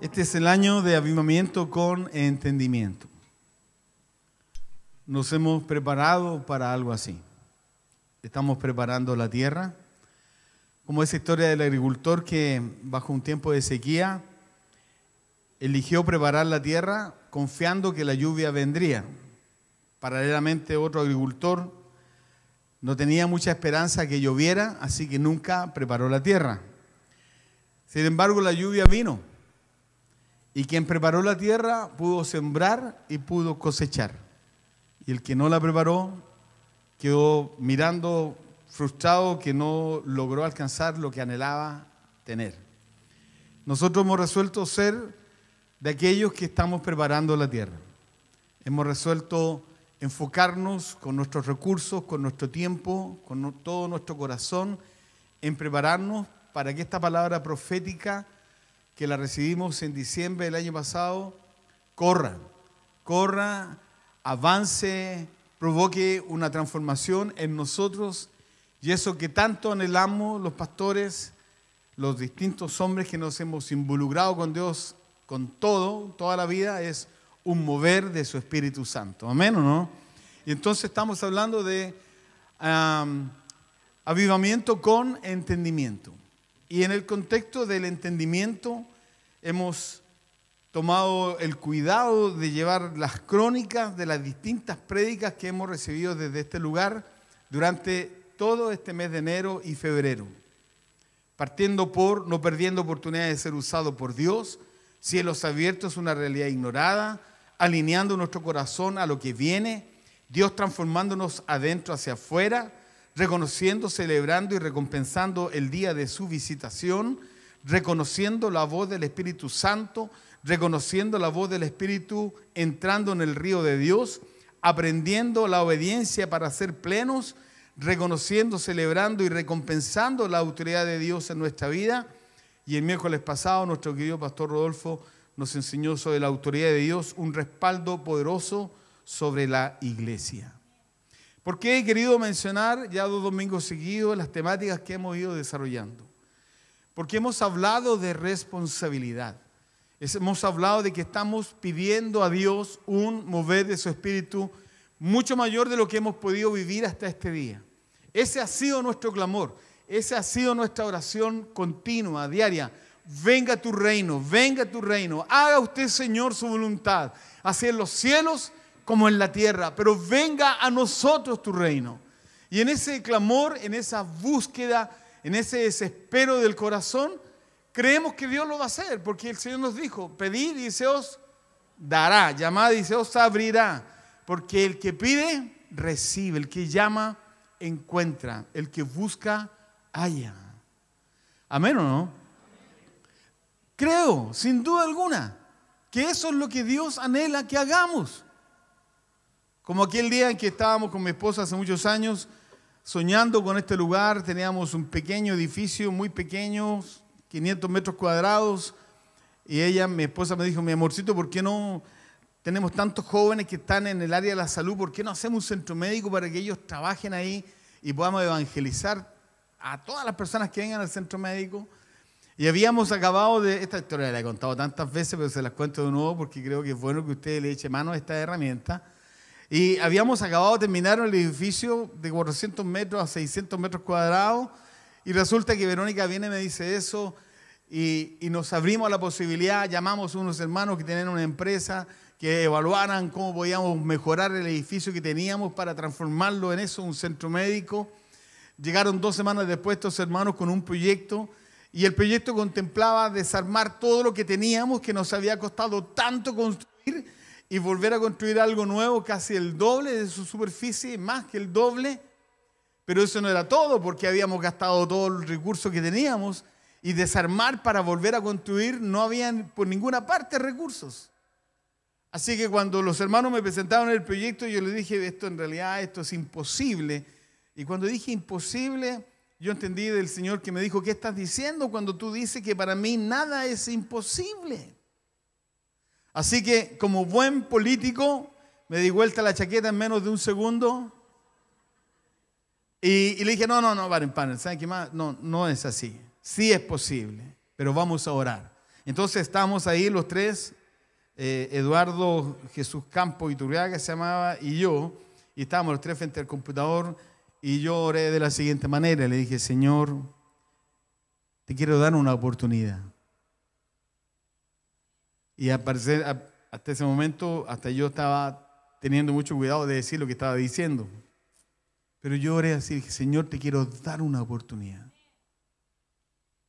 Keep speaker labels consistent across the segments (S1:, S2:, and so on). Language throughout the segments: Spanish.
S1: Este es el año de avivamiento con entendimiento. Nos hemos preparado para algo así. Estamos preparando la tierra, como esa historia del agricultor que bajo un tiempo de sequía eligió preparar la tierra confiando que la lluvia vendría. Paralelamente otro agricultor no tenía mucha esperanza que lloviera, así que nunca preparó la tierra. Sin embargo, la lluvia vino y quien preparó la tierra pudo sembrar y pudo cosechar. Y el que no la preparó quedó mirando frustrado que no logró alcanzar lo que anhelaba tener. Nosotros hemos resuelto ser de aquellos que estamos preparando la tierra. Hemos resuelto enfocarnos con nuestros recursos, con nuestro tiempo, con todo nuestro corazón en prepararnos para que esta palabra profética que la recibimos en diciembre del año pasado, corra, corra, avance, provoque una transformación en nosotros y eso que tanto anhelamos los pastores, los distintos hombres que nos hemos involucrado con Dios con todo, toda la vida, es un mover de su Espíritu Santo. Amén o no? Y entonces estamos hablando de avivamiento con entendimiento. Y en el contexto del entendimiento, hemos tomado el cuidado de llevar las crónicas de las distintas prédicas que hemos recibido desde este lugar durante todo este mes de enero y febrero. Partiendo por no perdiendo oportunidad de ser usado por Dios, cielos abiertos, una realidad ignorada, alineando nuestro corazón a lo que viene, Dios transformándonos adentro hacia afuera, reconociendo, celebrando y recompensando el día de su visitación reconociendo la voz del Espíritu Santo, reconociendo la voz del Espíritu, entrando en el río de Dios, aprendiendo la obediencia para ser plenos, reconociendo, celebrando y recompensando la autoridad de Dios en nuestra vida. Y el miércoles pasado nuestro querido pastor Rodolfo nos enseñó sobre la autoridad de Dios, un respaldo poderoso sobre la iglesia. Porque he querido mencionar ya dos domingos seguidos las temáticas que hemos ido desarrollando. Porque hemos hablado de responsabilidad. Hemos hablado de que estamos pidiendo a Dios un mover de su espíritu mucho mayor de lo que hemos podido vivir hasta este día. Ese ha sido nuestro clamor, esa ha sido nuestra oración continua, diaria. Venga tu reino, venga tu reino, haga usted Señor su voluntad, así en los cielos como en la tierra, pero venga a nosotros tu reino. Y en ese clamor, en esa búsqueda en ese desespero del corazón, creemos que Dios lo va a hacer, porque el Señor nos dijo, pedid y se os dará, llamad y se os abrirá, porque el que pide, recibe, el que llama, encuentra, el que busca, halla. Amén o no? Creo, sin duda alguna, que eso es lo que Dios anhela que hagamos. Como aquel día en que estábamos con mi esposa hace muchos años soñando con este lugar. Teníamos un pequeño edificio, muy pequeño, 500 metros cuadrados. Y ella, mi esposa, me dijo, mi amorcito, ¿por qué no tenemos tantos jóvenes que están en el área de la salud? ¿Por qué no hacemos un centro médico para que ellos trabajen ahí y podamos evangelizar a todas las personas que vengan al centro médico? Y habíamos acabado de, esta historia la he contado tantas veces, pero se las cuento de nuevo porque creo que es bueno que ustedes le eche mano a esta herramienta y habíamos acabado de terminar el edificio de 400 metros a 600 metros cuadrados. Y resulta que Verónica viene me dice eso. Y, nos abrimos la posibilidad, llamamos a unos hermanos que tenían una empresa que evaluaran cómo podíamos mejorar el edificio que teníamos para transformarlo en eso, un centro médico. Llegaron dos semanas después estos hermanos con un proyecto y el proyecto contemplaba desarmar todo lo que teníamos que nos había costado tanto construir y volver a construir algo nuevo casi el doble de su superficie, más que el doble. Pero eso no era todo porque habíamos gastado todo el recurso que teníamos y desarmar para volver a construir no habían por ninguna parte recursos. Así que cuando los hermanos me presentaron el proyecto, yo les dije, esto en realidad, esto es imposible. Y cuando dije imposible, yo entendí del Señor que me dijo, ¿qué estás diciendo cuando tú dices que para mí nada es imposible? Así que como buen político, me di vuelta la chaqueta en menos de un segundo y, le dije, no, no, no, paren, paren, ¿saben qué más? No, no es así. Sí es posible, pero vamos a orar. Entonces estábamos ahí los tres, eh, Eduardo Jesús Campo Iturriaga se llamaba, y yo, y estábamos los tres frente al computador y yo oré de la siguiente manera, le dije, Señor, te quiero dar una oportunidad. Y hasta ese momento, hasta yo estaba teniendo mucho cuidado de decir lo que estaba diciendo. Pero yo oré así, dije, Señor, te quiero dar una oportunidad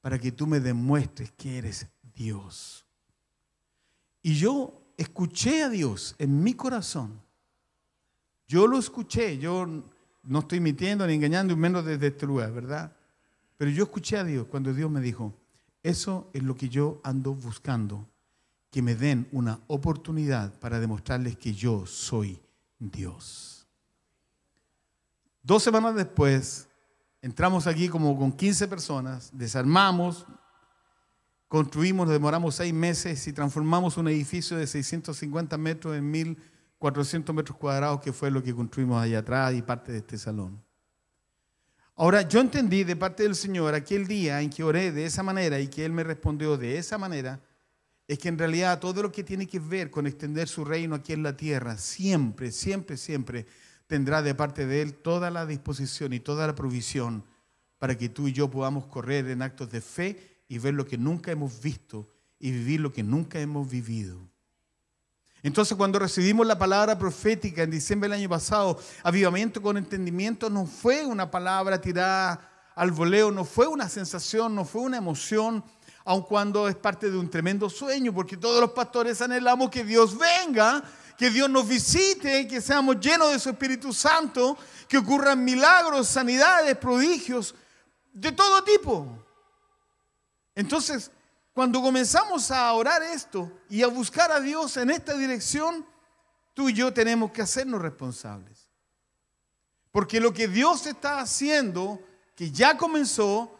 S1: para que tú me demuestres que eres Dios. Y yo escuché a Dios en mi corazón. Yo lo escuché, yo no estoy mintiendo ni engañando, menos desde este lugar, ¿verdad? Pero yo escuché a Dios cuando Dios me dijo, eso es lo que yo ando buscando que me den una oportunidad para demostrarles que yo soy Dios. Dos semanas después, entramos aquí como con 15 personas, desarmamos, construimos, nos demoramos seis meses y transformamos un edificio de 650 metros en 1.400 metros cuadrados, que fue lo que construimos allá atrás y parte de este salón. Ahora, yo entendí de parte del Señor aquel día en que oré de esa manera y que Él me respondió de esa manera, es que en realidad todo lo que tiene que ver con extender su reino aquí en la tierra, siempre, siempre, siempre tendrá de parte de Él toda la disposición y toda la provisión para que tú y yo podamos correr en actos de fe y ver lo que nunca hemos visto y vivir lo que nunca hemos vivido. Entonces cuando recibimos la palabra profética en diciembre del año pasado, avivamiento con entendimiento no fue una palabra tirada al voleo, no fue una sensación, no fue una emoción, aun cuando es parte de un tremendo sueño, porque todos los pastores anhelamos que Dios venga, que Dios nos visite, que seamos llenos de su Espíritu Santo, que ocurran milagros, sanidades, prodigios, de todo tipo. Entonces, cuando comenzamos a orar esto y a buscar a Dios en esta dirección, tú y yo tenemos que hacernos responsables. Porque lo que Dios está haciendo, que ya comenzó,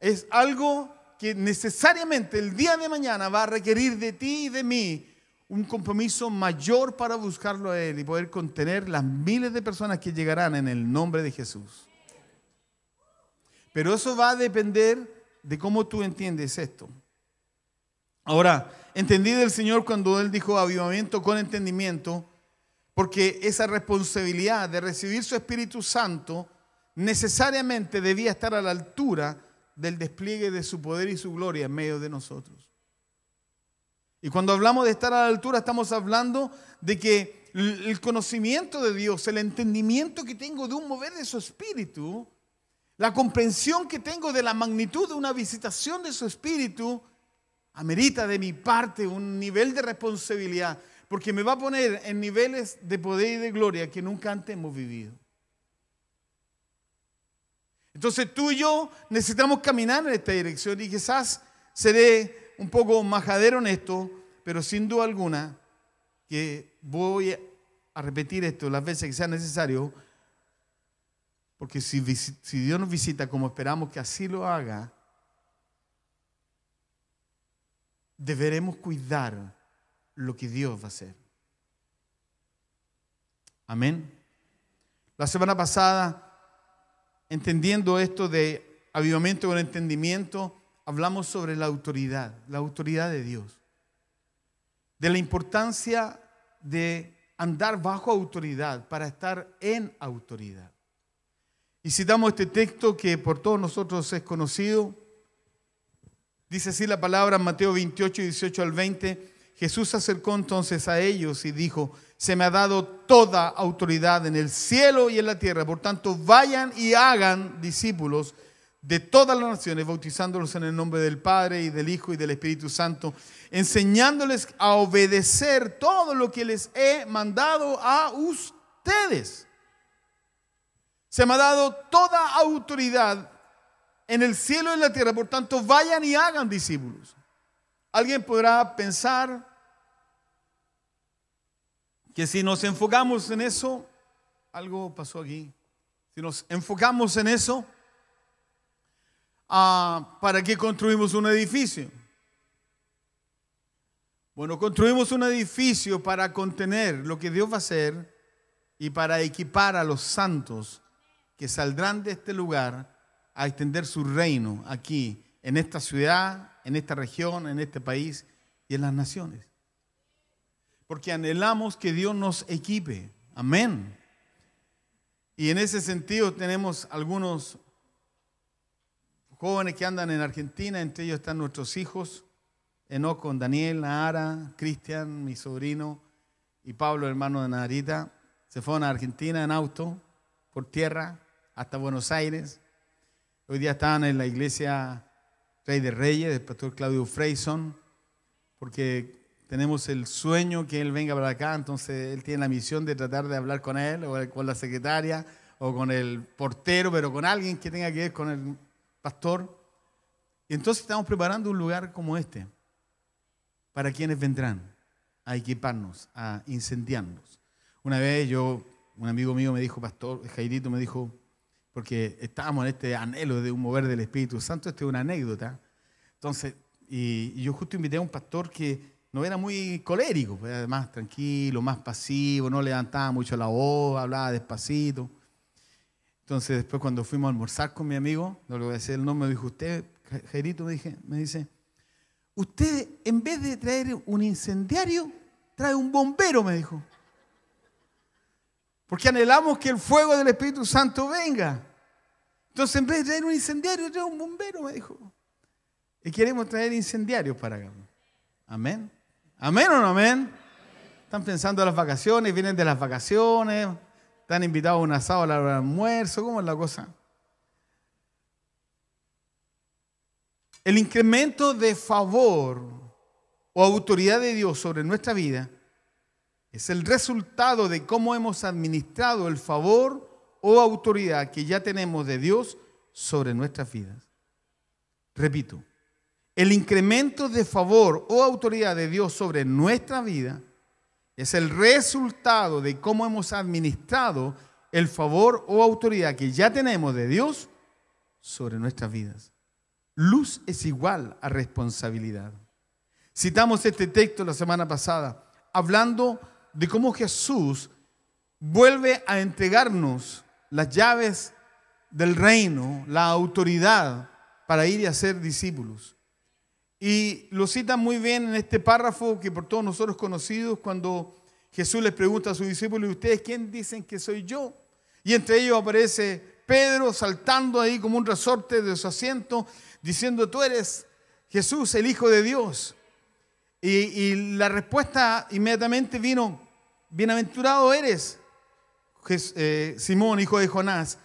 S1: es algo que necesariamente el día de mañana va a requerir de ti y de mí un compromiso mayor para buscarlo a Él y poder contener las miles de personas que llegarán en el nombre de Jesús. Pero eso va a depender de cómo tú entiendes esto. Ahora, entendí del Señor cuando Él dijo avivamiento con entendimiento, porque esa responsabilidad de recibir su Espíritu Santo necesariamente debía estar a la altura del despliegue de su poder y su gloria en medio de nosotros. Y cuando hablamos de estar a la altura, estamos hablando de que el conocimiento de Dios, el entendimiento que tengo de un mover de su espíritu, la comprensión que tengo de la magnitud de una visitación de su espíritu, amerita de mi parte un nivel de responsabilidad, porque me va a poner en niveles de poder y de gloria que nunca antes hemos vivido. Entonces tú y yo necesitamos caminar en esta dirección y quizás seré un poco majadero en esto, pero sin duda alguna que voy a repetir esto las veces que sea necesario, porque si, si Dios nos visita como esperamos que así lo haga, deberemos cuidar lo que Dios va a hacer. Amén. La semana pasada entendiendo esto de avivamiento con entendimiento, hablamos sobre la autoridad, la autoridad de Dios, de la importancia de andar bajo autoridad para estar en autoridad. Y citamos este texto que por todos nosotros es conocido. Dice así la palabra en Mateo 28, 18 al 20. Jesús se acercó entonces a ellos y dijo, se me ha dado toda autoridad en el cielo y en la tierra. Por tanto, vayan y hagan discípulos de todas las naciones, bautizándolos en el nombre del Padre y del Hijo y del Espíritu Santo, enseñándoles a obedecer todo lo que les he mandado a ustedes. Se me ha dado toda autoridad en el cielo y en la tierra, por tanto, vayan y hagan discípulos. Alguien podrá pensar, que si nos enfocamos en eso, algo pasó aquí. Si nos enfocamos en eso, ah, ¿para qué construimos un edificio? Bueno, construimos un edificio para contener lo que Dios va a hacer y para equipar a los santos que saldrán de este lugar a extender su reino aquí, en esta ciudad, en esta región, en este país y en las naciones porque anhelamos que Dios nos equipe. Amén. Y en ese sentido tenemos algunos jóvenes que andan en Argentina, entre ellos están nuestros hijos, Enoch con Daniel, Nahara, Cristian, mi sobrino, y Pablo, hermano de Narita. Se fueron a Argentina en auto, por tierra, hasta Buenos Aires. Hoy día estaban en la iglesia Rey de Reyes, del pastor Claudio Freyson, porque tenemos el sueño que él venga para acá, entonces él tiene la misión de tratar de hablar con él o con la secretaria o con el portero, pero con alguien que tenga que ver con el pastor. Y entonces estamos preparando un lugar como este para quienes vendrán a equiparnos, a incendiarnos. Una vez yo, un amigo mío me dijo, pastor, Jairito me dijo, porque estábamos en este anhelo de un mover del Espíritu Santo, esto es una anécdota. Entonces, y yo justo invité a un pastor que no era muy colérico, pues, era más tranquilo, más pasivo, no levantaba mucho la voz, hablaba despacito. Entonces después cuando fuimos a almorzar con mi amigo, no le voy a decir el nombre, me dijo, usted, Jairito, me, dije, me dice, usted en vez de traer un incendiario, trae un bombero, me dijo. Porque anhelamos que el fuego del Espíritu Santo venga. Entonces en vez de traer un incendiario, trae un bombero, me dijo. Y queremos traer incendiarios para acá. Amén. ¿Amén o no amén? Están pensando en las vacaciones, vienen de las vacaciones, están invitados a una asado a la almuerzo, ¿cómo es la cosa? El incremento de favor o autoridad de Dios sobre nuestra vida es el resultado de cómo hemos administrado el favor o autoridad que ya tenemos de Dios sobre nuestras vidas. Repito, el incremento de favor o autoridad de Dios sobre nuestra vida es el resultado de cómo hemos administrado el favor o autoridad que ya tenemos de Dios sobre nuestras vidas. Luz es igual a responsabilidad. Citamos este texto la semana pasada, hablando de cómo Jesús vuelve a entregarnos las llaves del reino, la autoridad para ir y hacer discípulos. Y lo cita muy bien en este párrafo que por todos nosotros conocidos, cuando Jesús les pregunta a sus discípulos, ustedes quién dicen que soy yo? Y entre ellos aparece Pedro saltando ahí como un resorte de su asiento, diciendo, tú eres Jesús, el Hijo de Dios. Y, y la respuesta inmediatamente vino, bienaventurado eres, eh, Simón, hijo de Jonás,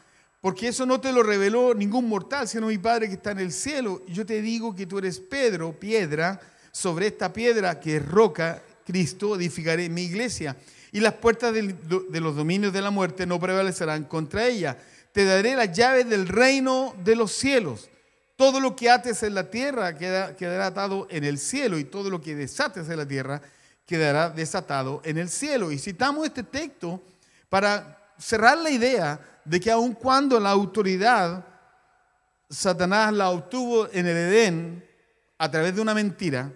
S1: porque eso no te lo reveló ningún mortal, sino mi Padre que está en el cielo. Yo te digo que tú eres Pedro, piedra, sobre esta piedra que es roca, Cristo, edificaré mi iglesia. Y las puertas de los dominios de la muerte no prevalecerán contra ella. Te daré las llaves del reino de los cielos. Todo lo que ates en la tierra quedará atado en el cielo y todo lo que desates en la tierra quedará desatado en el cielo. Y citamos este texto para cerrar la idea de que aun cuando la autoridad Satanás la obtuvo en el Edén a través de una mentira,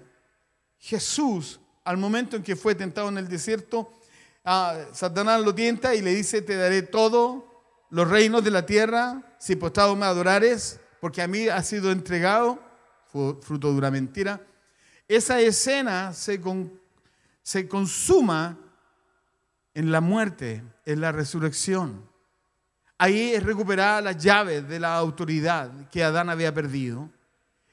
S1: Jesús, al momento en que fue tentado en el desierto, a ah, Satanás lo tienta y le dice, te daré todos los reinos de la tierra si postrado me adorares, porque a mí ha sido entregado, fruto de una mentira. Esa escena se, se consuma en la muerte, en la resurrección. Ahí es recuperada la llave de la autoridad que Adán había perdido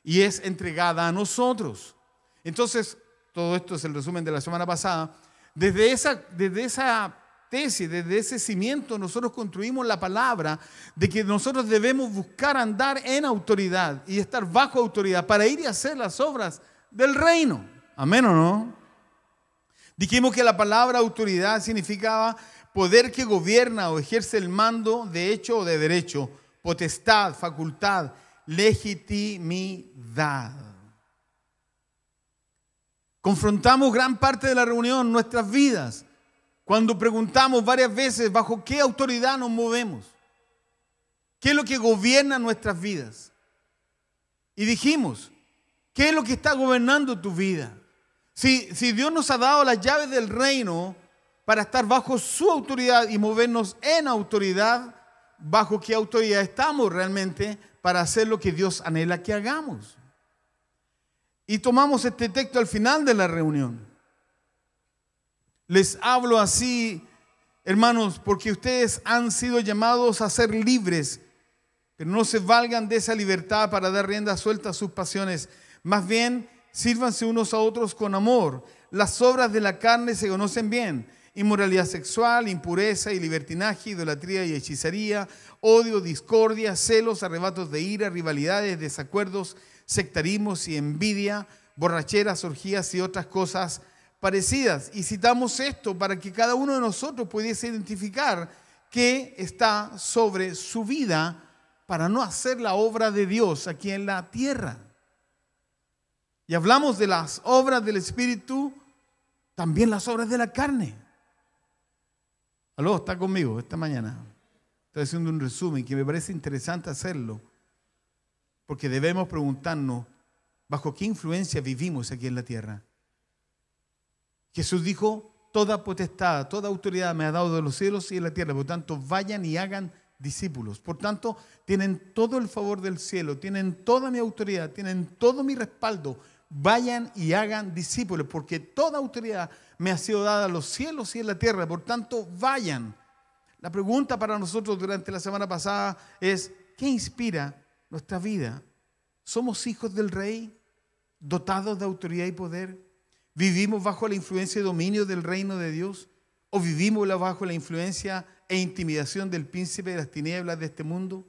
S1: y es entregada a nosotros. Entonces, todo esto es el resumen de la semana pasada. Desde esa, desde esa tesis, desde ese cimiento, nosotros construimos la palabra de que nosotros debemos buscar andar en autoridad y estar bajo autoridad para ir y hacer las obras del reino. Amén o no? Dijimos que la palabra autoridad significaba poder que gobierna o ejerce el mando de hecho o de derecho, potestad, facultad, legitimidad. Confrontamos gran parte de la reunión, nuestras vidas, cuando preguntamos varias veces bajo qué autoridad nos movemos, qué es lo que gobierna nuestras vidas. Y dijimos, ¿qué es lo que está gobernando tu vida? Si, si Dios nos ha dado las llaves del reino, para estar bajo su autoridad y movernos en autoridad, bajo qué autoridad estamos realmente para hacer lo que Dios anhela que hagamos. Y tomamos este texto al final de la reunión. Les hablo así, hermanos, porque ustedes han sido llamados a ser libres, pero no se valgan de esa libertad para dar rienda suelta a sus pasiones. Más bien, sírvanse unos a otros con amor. Las obras de la carne se conocen bien inmoralidad sexual, impureza y libertinaje, idolatría y hechicería, odio, discordia, celos, arrebatos de ira, rivalidades, desacuerdos, sectarismos y envidia, borracheras, orgías y otras cosas parecidas. Y citamos esto para que cada uno de nosotros pudiese identificar qué está sobre su vida para no hacer la obra de Dios aquí en la tierra. Y hablamos de las obras del Espíritu, también las obras de la carne. Aló, está conmigo esta mañana. Estoy haciendo un resumen que me parece interesante hacerlo, porque debemos preguntarnos bajo qué influencia vivimos aquí en la tierra. Jesús dijo, toda potestad, toda autoridad me ha dado de los cielos y de la tierra, por tanto, vayan y hagan discípulos. Por tanto, tienen todo el favor del cielo, tienen toda mi autoridad, tienen todo mi respaldo. Vayan y hagan discípulos, porque toda autoridad me ha sido dada los cielos y en la tierra, por tanto, vayan. La pregunta para nosotros durante la semana pasada es, ¿qué inspira nuestra vida? ¿Somos hijos del rey, dotados de autoridad y poder? ¿Vivimos bajo la influencia y dominio del reino de Dios? ¿O vivimos bajo la influencia e intimidación del príncipe de las tinieblas de este mundo?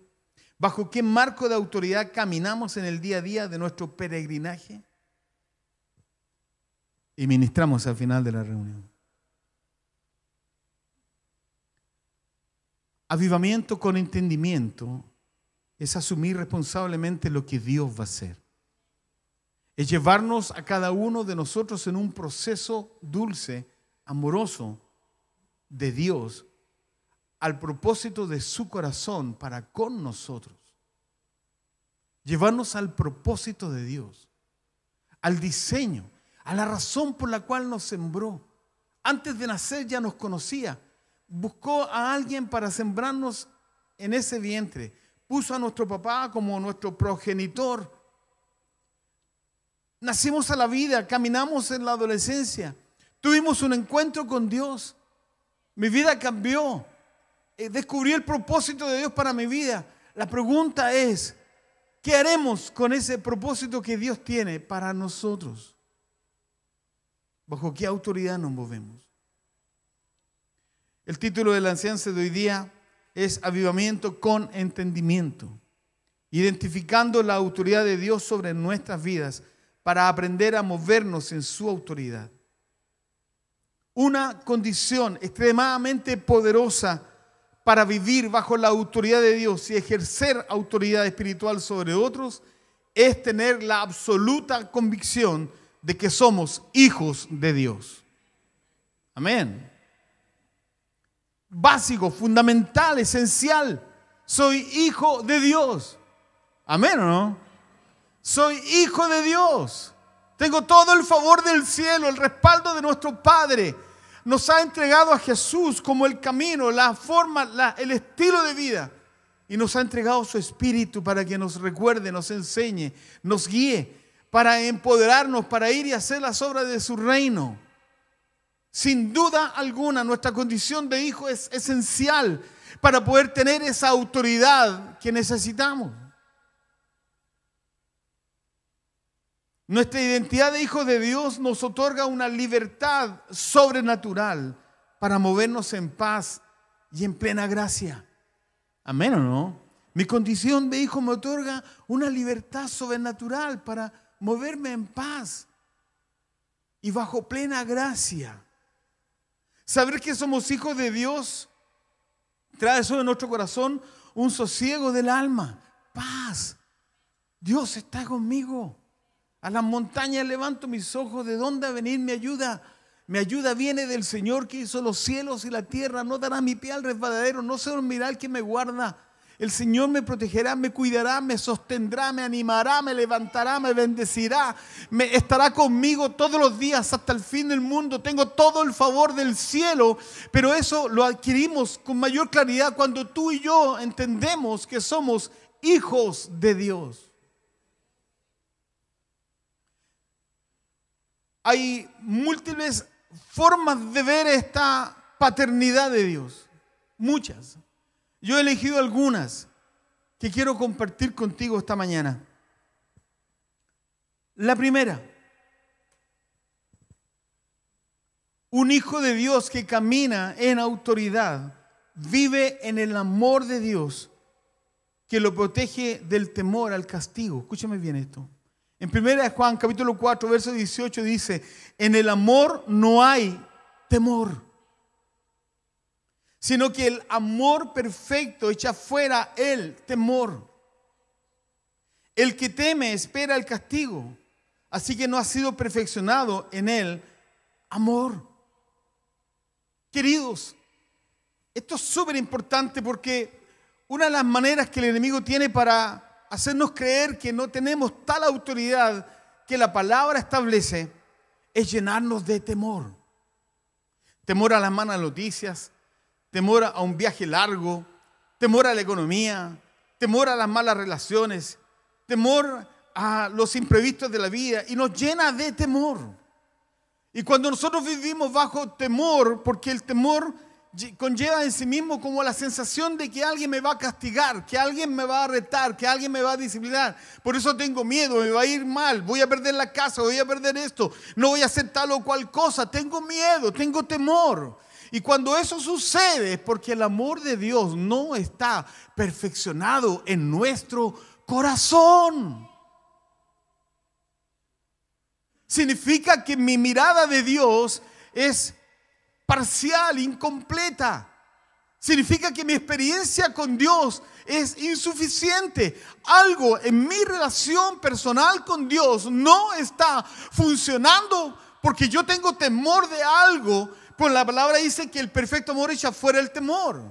S1: ¿Bajo qué marco de autoridad caminamos en el día a día de nuestro peregrinaje? y ministramos al final de la reunión. Avivamiento con entendimiento es asumir responsablemente lo que Dios va a hacer. Es llevarnos a cada uno de nosotros en un proceso dulce, amoroso de Dios al propósito de su corazón para con nosotros. Llevarnos al propósito de Dios, al diseño, a la razón por la cual nos sembró. Antes de nacer ya nos conocía. Buscó a alguien para sembrarnos en ese vientre. Puso a nuestro papá como nuestro progenitor. Nacimos a la vida, caminamos en la adolescencia. Tuvimos un encuentro con Dios. Mi vida cambió. Eh, descubrí el propósito de Dios para mi vida. La pregunta es, ¿qué haremos con ese propósito que Dios tiene para nosotros? ¿Bajo qué autoridad nos movemos? El título de la enseñanza de hoy día es Avivamiento con Entendimiento, identificando la autoridad de Dios sobre nuestras vidas para aprender a movernos en su autoridad. Una condición extremadamente poderosa para vivir bajo la autoridad de Dios y ejercer autoridad espiritual sobre otros es tener la absoluta convicción de que somos hijos de Dios. Amén. Básico, fundamental, esencial. Soy hijo de Dios. Amén, ¿o ¿no? Soy hijo de Dios. Tengo todo el favor del cielo, el respaldo de nuestro Padre. Nos ha entregado a Jesús como el camino, la forma, el estilo de vida. Y nos ha entregado su Espíritu para que nos recuerde, nos enseñe, nos guíe para empoderarnos, para ir y hacer las obras de su reino. Sin duda alguna, nuestra condición de hijo es esencial para poder tener esa autoridad que necesitamos. Nuestra identidad de hijo de Dios nos otorga una libertad sobrenatural para movernos en paz y en plena gracia. Amén o no? Mi condición de hijo me otorga una libertad sobrenatural para moverme en paz y bajo plena gracia. Saber que somos hijos de Dios trae eso en nuestro corazón un sosiego del alma, paz. Dios está conmigo. A las montañas levanto mis ojos, ¿de dónde a venir mi ayuda? Mi ayuda viene del Señor que hizo los cielos y la tierra. No dará mi pie al resbaladero, no se un miral que me guarda. El Señor me protegerá, me cuidará, me sostendrá, me animará, me levantará, me bendecirá, me estará conmigo todos los días hasta el fin del mundo. Tengo todo el favor del cielo, pero eso lo adquirimos con mayor claridad cuando tú y yo entendemos que somos hijos de Dios. Hay múltiples formas de ver esta paternidad de Dios, muchas. Yo he elegido algunas que quiero compartir contigo esta mañana. La primera, un hijo de Dios que camina en autoridad, vive en el amor de Dios que lo protege del temor al castigo. Escúchame bien esto. En 1 Juan capítulo 4, verso 18 dice, en el amor no hay temor sino que el amor perfecto echa fuera el temor. El que teme espera el castigo, así que no ha sido perfeccionado en el amor. Queridos, esto es súper importante porque una de las maneras que el enemigo tiene para hacernos creer que no tenemos tal autoridad que la palabra establece es llenarnos de temor. Temor a las malas noticias, temor a un viaje largo, temor a la economía, temor a las malas relaciones, temor a los imprevistos de la vida y nos llena de temor. Y cuando nosotros vivimos bajo temor, porque el temor conlleva en sí mismo como la sensación de que alguien me va a castigar, que alguien me va a retar, que alguien me va a disciplinar. Por eso tengo miedo, me va a ir mal, voy a perder la casa, voy a perder esto, no voy a hacer tal o cual cosa. Tengo miedo, tengo temor. Y cuando eso sucede es porque el amor de Dios no está perfeccionado en nuestro corazón. Significa que mi mirada de Dios es parcial, incompleta. Significa que mi experiencia con Dios es insuficiente. Algo en mi relación personal con Dios no está funcionando porque yo tengo temor de algo pues la palabra dice que el perfecto amor echa fuera el temor.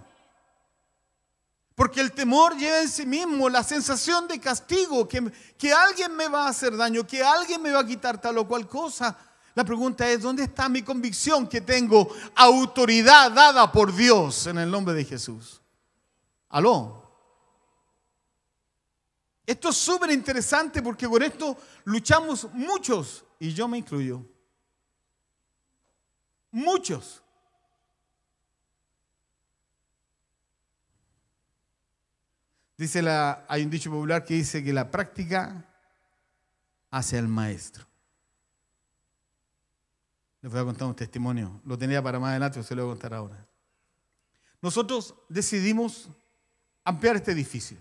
S1: Porque el temor lleva en sí mismo la sensación de castigo, que, que alguien me va a hacer daño, que alguien me va a quitar tal o cual cosa. La pregunta es, ¿dónde está mi convicción que tengo autoridad dada por Dios en el nombre de Jesús? Aló. Esto es súper interesante porque con esto luchamos muchos, y yo me incluyo muchos. Dice la, hay un dicho popular que dice que la práctica hace al maestro. Les voy a contar un testimonio. Lo tenía para más adelante, se lo voy a contar ahora. Nosotros decidimos ampliar este edificio.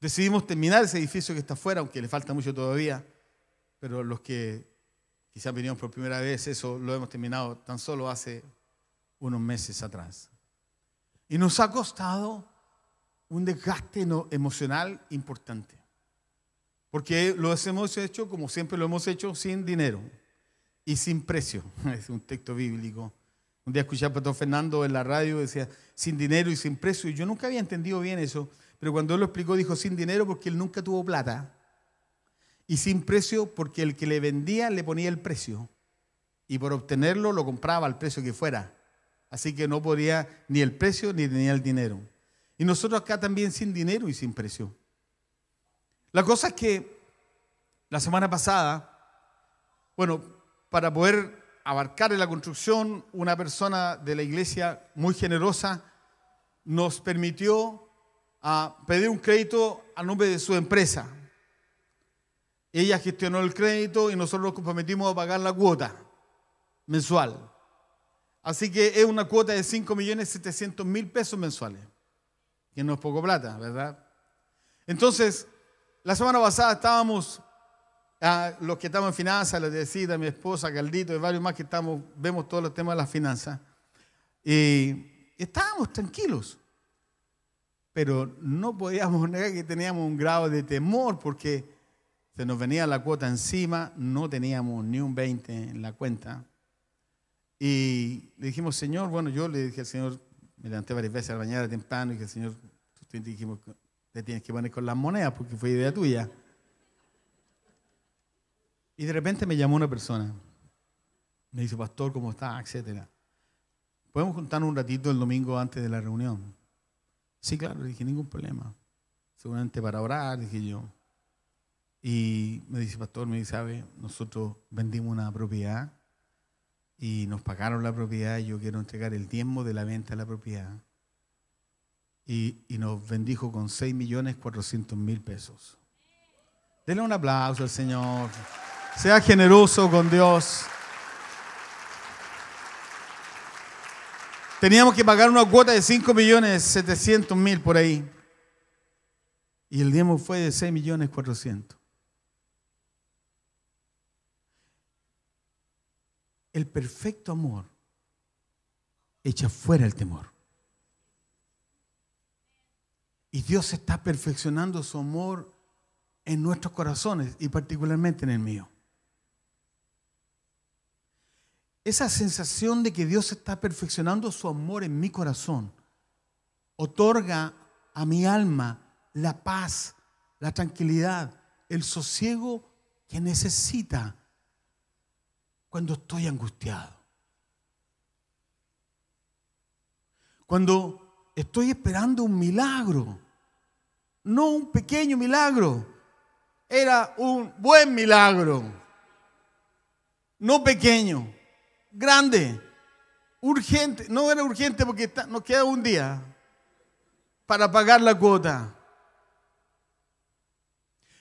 S1: Decidimos terminar ese edificio que está afuera, aunque le falta mucho todavía, pero los que Quizás vinimos por primera vez, eso lo hemos terminado tan solo hace unos meses atrás. Y nos ha costado un desgaste emocional importante. Porque lo hemos hecho, como siempre lo hemos hecho, sin dinero y sin precio. Es un texto bíblico. Un día escuché a Pastor Fernando en la radio, decía, sin dinero y sin precio. Y yo nunca había entendido bien eso. Pero cuando él lo explicó, dijo, sin dinero porque él nunca tuvo plata y sin precio porque el que le vendía le ponía el precio y por obtenerlo lo compraba al precio que fuera. Así que no podía ni el precio ni tenía el dinero. Y nosotros acá también sin dinero y sin precio. La cosa es que la semana pasada, bueno, para poder abarcar en la construcción, una persona de la iglesia muy generosa nos permitió ah, pedir un crédito a nombre de su empresa. Ella gestionó el crédito y nosotros nos comprometimos a pagar la cuota mensual. Así que es una cuota de 5.700.000 pesos mensuales, que no es poco plata, ¿verdad? Entonces, la semana pasada estábamos, ah, los que estamos en finanzas, la decida, mi esposa, Caldito y varios más que estamos, vemos todos los temas de las finanzas, y estábamos tranquilos, pero no podíamos negar que teníamos un grado de temor porque se nos venía la cuota encima, no teníamos ni un 20 en la cuenta. Y le dijimos, Señor, bueno, yo le dije al Señor, me levanté varias veces a la mañana temprano y dije, Señor, tú dijimos, te tienes que poner con las monedas porque fue idea tuya. Y de repente me llamó una persona. Me dice, pastor, ¿cómo está? Etcétera. ¿Podemos juntarnos un ratito el domingo antes de la reunión? Sí, claro, le dije, ningún problema. Seguramente para orar, dije yo. Y me dice, pastor, me dice, sabe, nosotros vendimos una propiedad y nos pagaron la propiedad y yo quiero entregar el diezmo de la venta de la propiedad. Y, nos bendijo con 6 millones 400 mil pesos. Denle un aplauso al Señor. Sea generoso con Dios. Teníamos que pagar una cuota de 5 millones 700 mil por ahí. Y el diezmo fue de 6 millones 400. el perfecto amor echa fuera el temor. Y Dios está perfeccionando su amor en nuestros corazones y particularmente en el mío. Esa sensación de que Dios está perfeccionando su amor en mi corazón otorga a mi alma la paz, la tranquilidad, el sosiego que necesita cuando estoy angustiado. Cuando estoy esperando un milagro. No un pequeño milagro. Era un buen milagro. No pequeño. Grande. Urgente. No era urgente porque nos queda un día para pagar la cuota.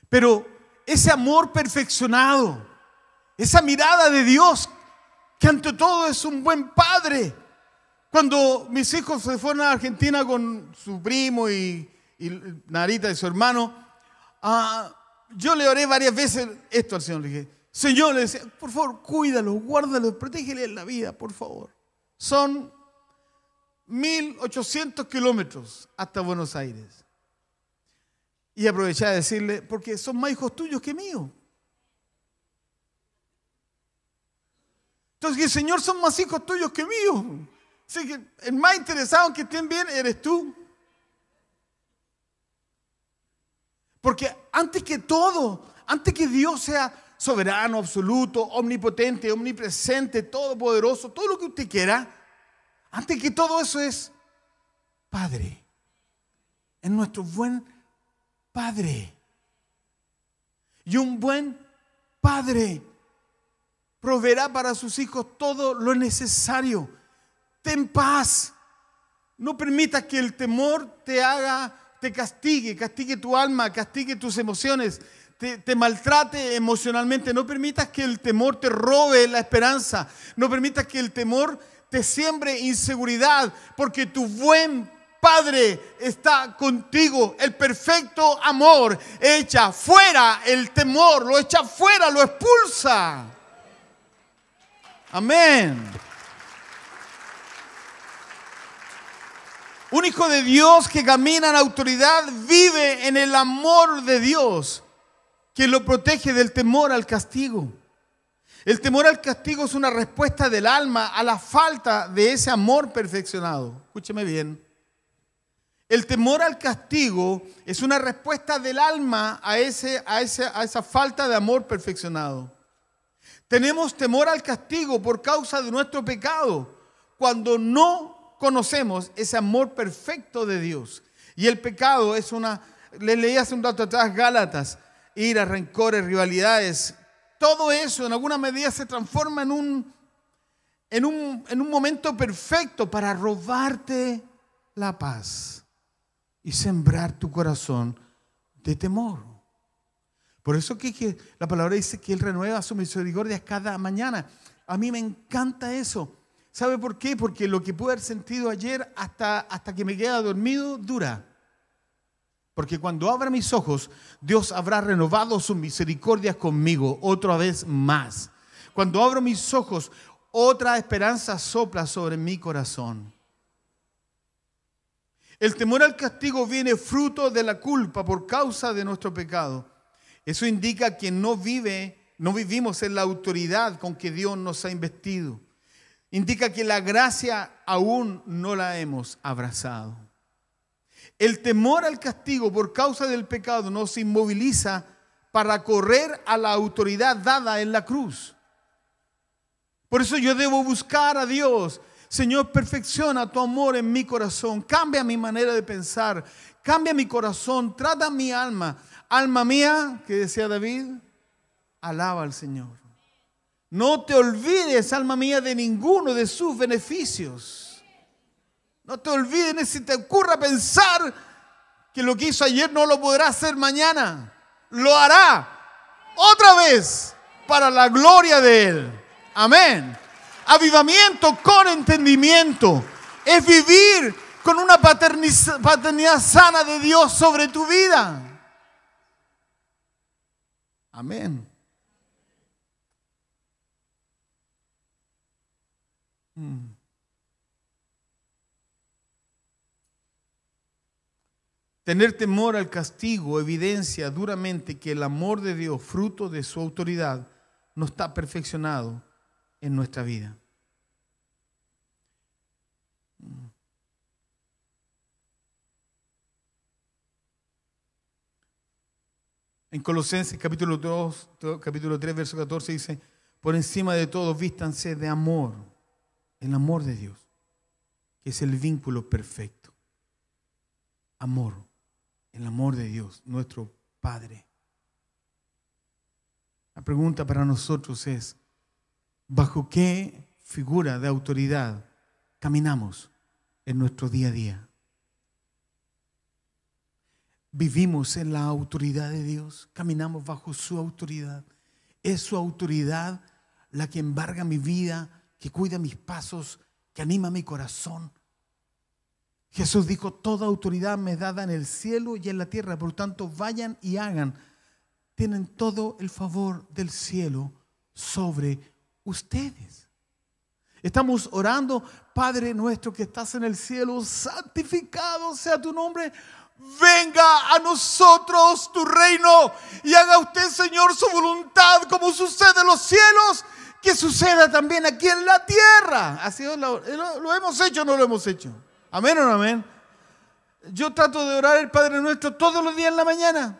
S1: Pero ese amor perfeccionado esa mirada de Dios, que ante todo es un buen padre. Cuando mis hijos se fueron a Argentina con su primo y, Narita y su hermano, ah, yo le oré varias veces esto al Señor. Le dije, Señor, le decía, por favor, cuídalos, guárdalos, protégeles en la vida, por favor. Son 1800 kilómetros hasta Buenos Aires. Y aproveché a decirle, porque son más hijos tuyos que míos. Entonces el Señor, son más hijos tuyos que míos. Así que el más interesado en que estén bien eres tú. Porque antes que todo, antes que Dios sea soberano, absoluto, omnipotente, omnipresente, todopoderoso, todo lo que usted quiera, antes que todo eso es Padre. Es nuestro buen Padre. Y un buen Padre Proverá para sus hijos todo lo necesario. Ten paz. No permitas que el temor te haga, te castigue, castigue tu alma, castigue tus emociones, te, te, maltrate emocionalmente. No permitas que el temor te robe la esperanza. No permitas que el temor te siembre inseguridad, porque tu buen Padre está contigo. El perfecto amor echa fuera el temor, lo echa fuera, lo expulsa. Amén. Un hijo de Dios que camina en autoridad vive en el amor de Dios, que lo protege del temor al castigo. El temor al castigo es una respuesta del alma a la falta de ese amor perfeccionado. Escúcheme bien. El temor al castigo es una respuesta del alma a, ese, a, a esa falta de amor perfeccionado. Tenemos temor al castigo por causa de nuestro pecado cuando no conocemos ese amor perfecto de Dios. Y el pecado es una, le leí hace un dato atrás Gálatas, iras, rencores, rivalidades, todo eso en alguna medida se transforma en en un, en un momento perfecto para robarte la paz y sembrar tu corazón de temor. Por eso que, que la palabra dice que Él renueva su misericordia cada mañana. A mí me encanta eso. ¿Sabe por qué? Porque lo que pude haber sentido ayer hasta, hasta que me queda dormido dura. Porque cuando abra mis ojos, Dios habrá renovado sus misericordias conmigo otra vez más. Cuando abro mis ojos, otra esperanza sopla sobre mi corazón. El temor al castigo viene fruto de la culpa por causa de nuestro pecado. Eso indica que no vive, no vivimos en la autoridad con que Dios nos ha investido. Indica que la gracia aún no la hemos abrazado. El temor al castigo por causa del pecado nos inmoviliza para correr a la autoridad dada en la cruz. Por eso yo debo buscar a Dios. Señor, perfecciona tu amor en mi corazón, cambia mi manera de pensar, cambia mi corazón, trata mi alma, Alma mía, que decía David, alaba al Señor. No te olvides, alma mía, de ninguno de sus beneficios. No te olvides ni si te ocurra pensar que lo que hizo ayer no lo podrá hacer mañana. Lo hará otra vez para la gloria de Él. Amén. Avivamiento con entendimiento es vivir con una paternidad sana de Dios sobre tu vida. Amén. Mm. Tener temor al castigo evidencia duramente que el amor de Dios, fruto de su autoridad, no está perfeccionado en nuestra vida. En Colosenses capítulo 2, capítulo 3, verso 14 dice, por encima de todo vístanse de amor, el amor de Dios, que es el vínculo perfecto. Amor, el amor de Dios, nuestro Padre. La pregunta para nosotros es, ¿bajo qué figura de autoridad caminamos en nuestro día a día? Vivimos en la autoridad de Dios, caminamos bajo su autoridad. Es su autoridad la que embarga mi vida, que cuida mis pasos, que anima mi corazón. Jesús dijo, toda autoridad me es dada en el cielo y en la tierra, por lo tanto vayan y hagan. Tienen todo el favor del cielo sobre ustedes. Estamos orando, Padre nuestro que estás en el cielo, santificado sea tu nombre, Venga a nosotros tu reino y haga usted, Señor, su voluntad como sucede en los cielos, que suceda también aquí en la tierra. Así es, lo, hemos hecho o no lo hemos hecho. Amén o no amén. Yo trato de orar el Padre Nuestro todos los días en la mañana.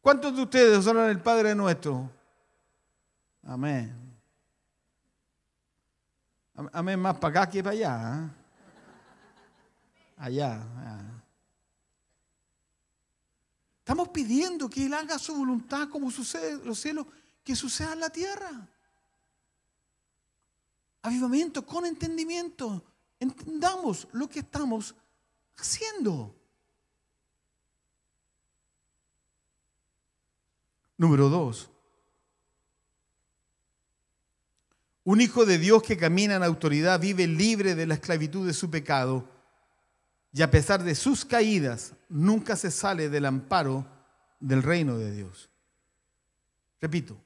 S1: ¿Cuántos de ustedes oran el Padre Nuestro? Amén. Amén más para acá que para allá. ¿eh? allá. Ah. Estamos pidiendo que Él haga su voluntad como sucede en los cielos, que suceda en la tierra. Avivamiento con entendimiento. Entendamos lo que estamos haciendo. Número dos. Un hijo de Dios que camina en autoridad vive libre de la esclavitud de su pecado y a pesar de sus caídas, nunca se sale del amparo del reino de Dios. Repito,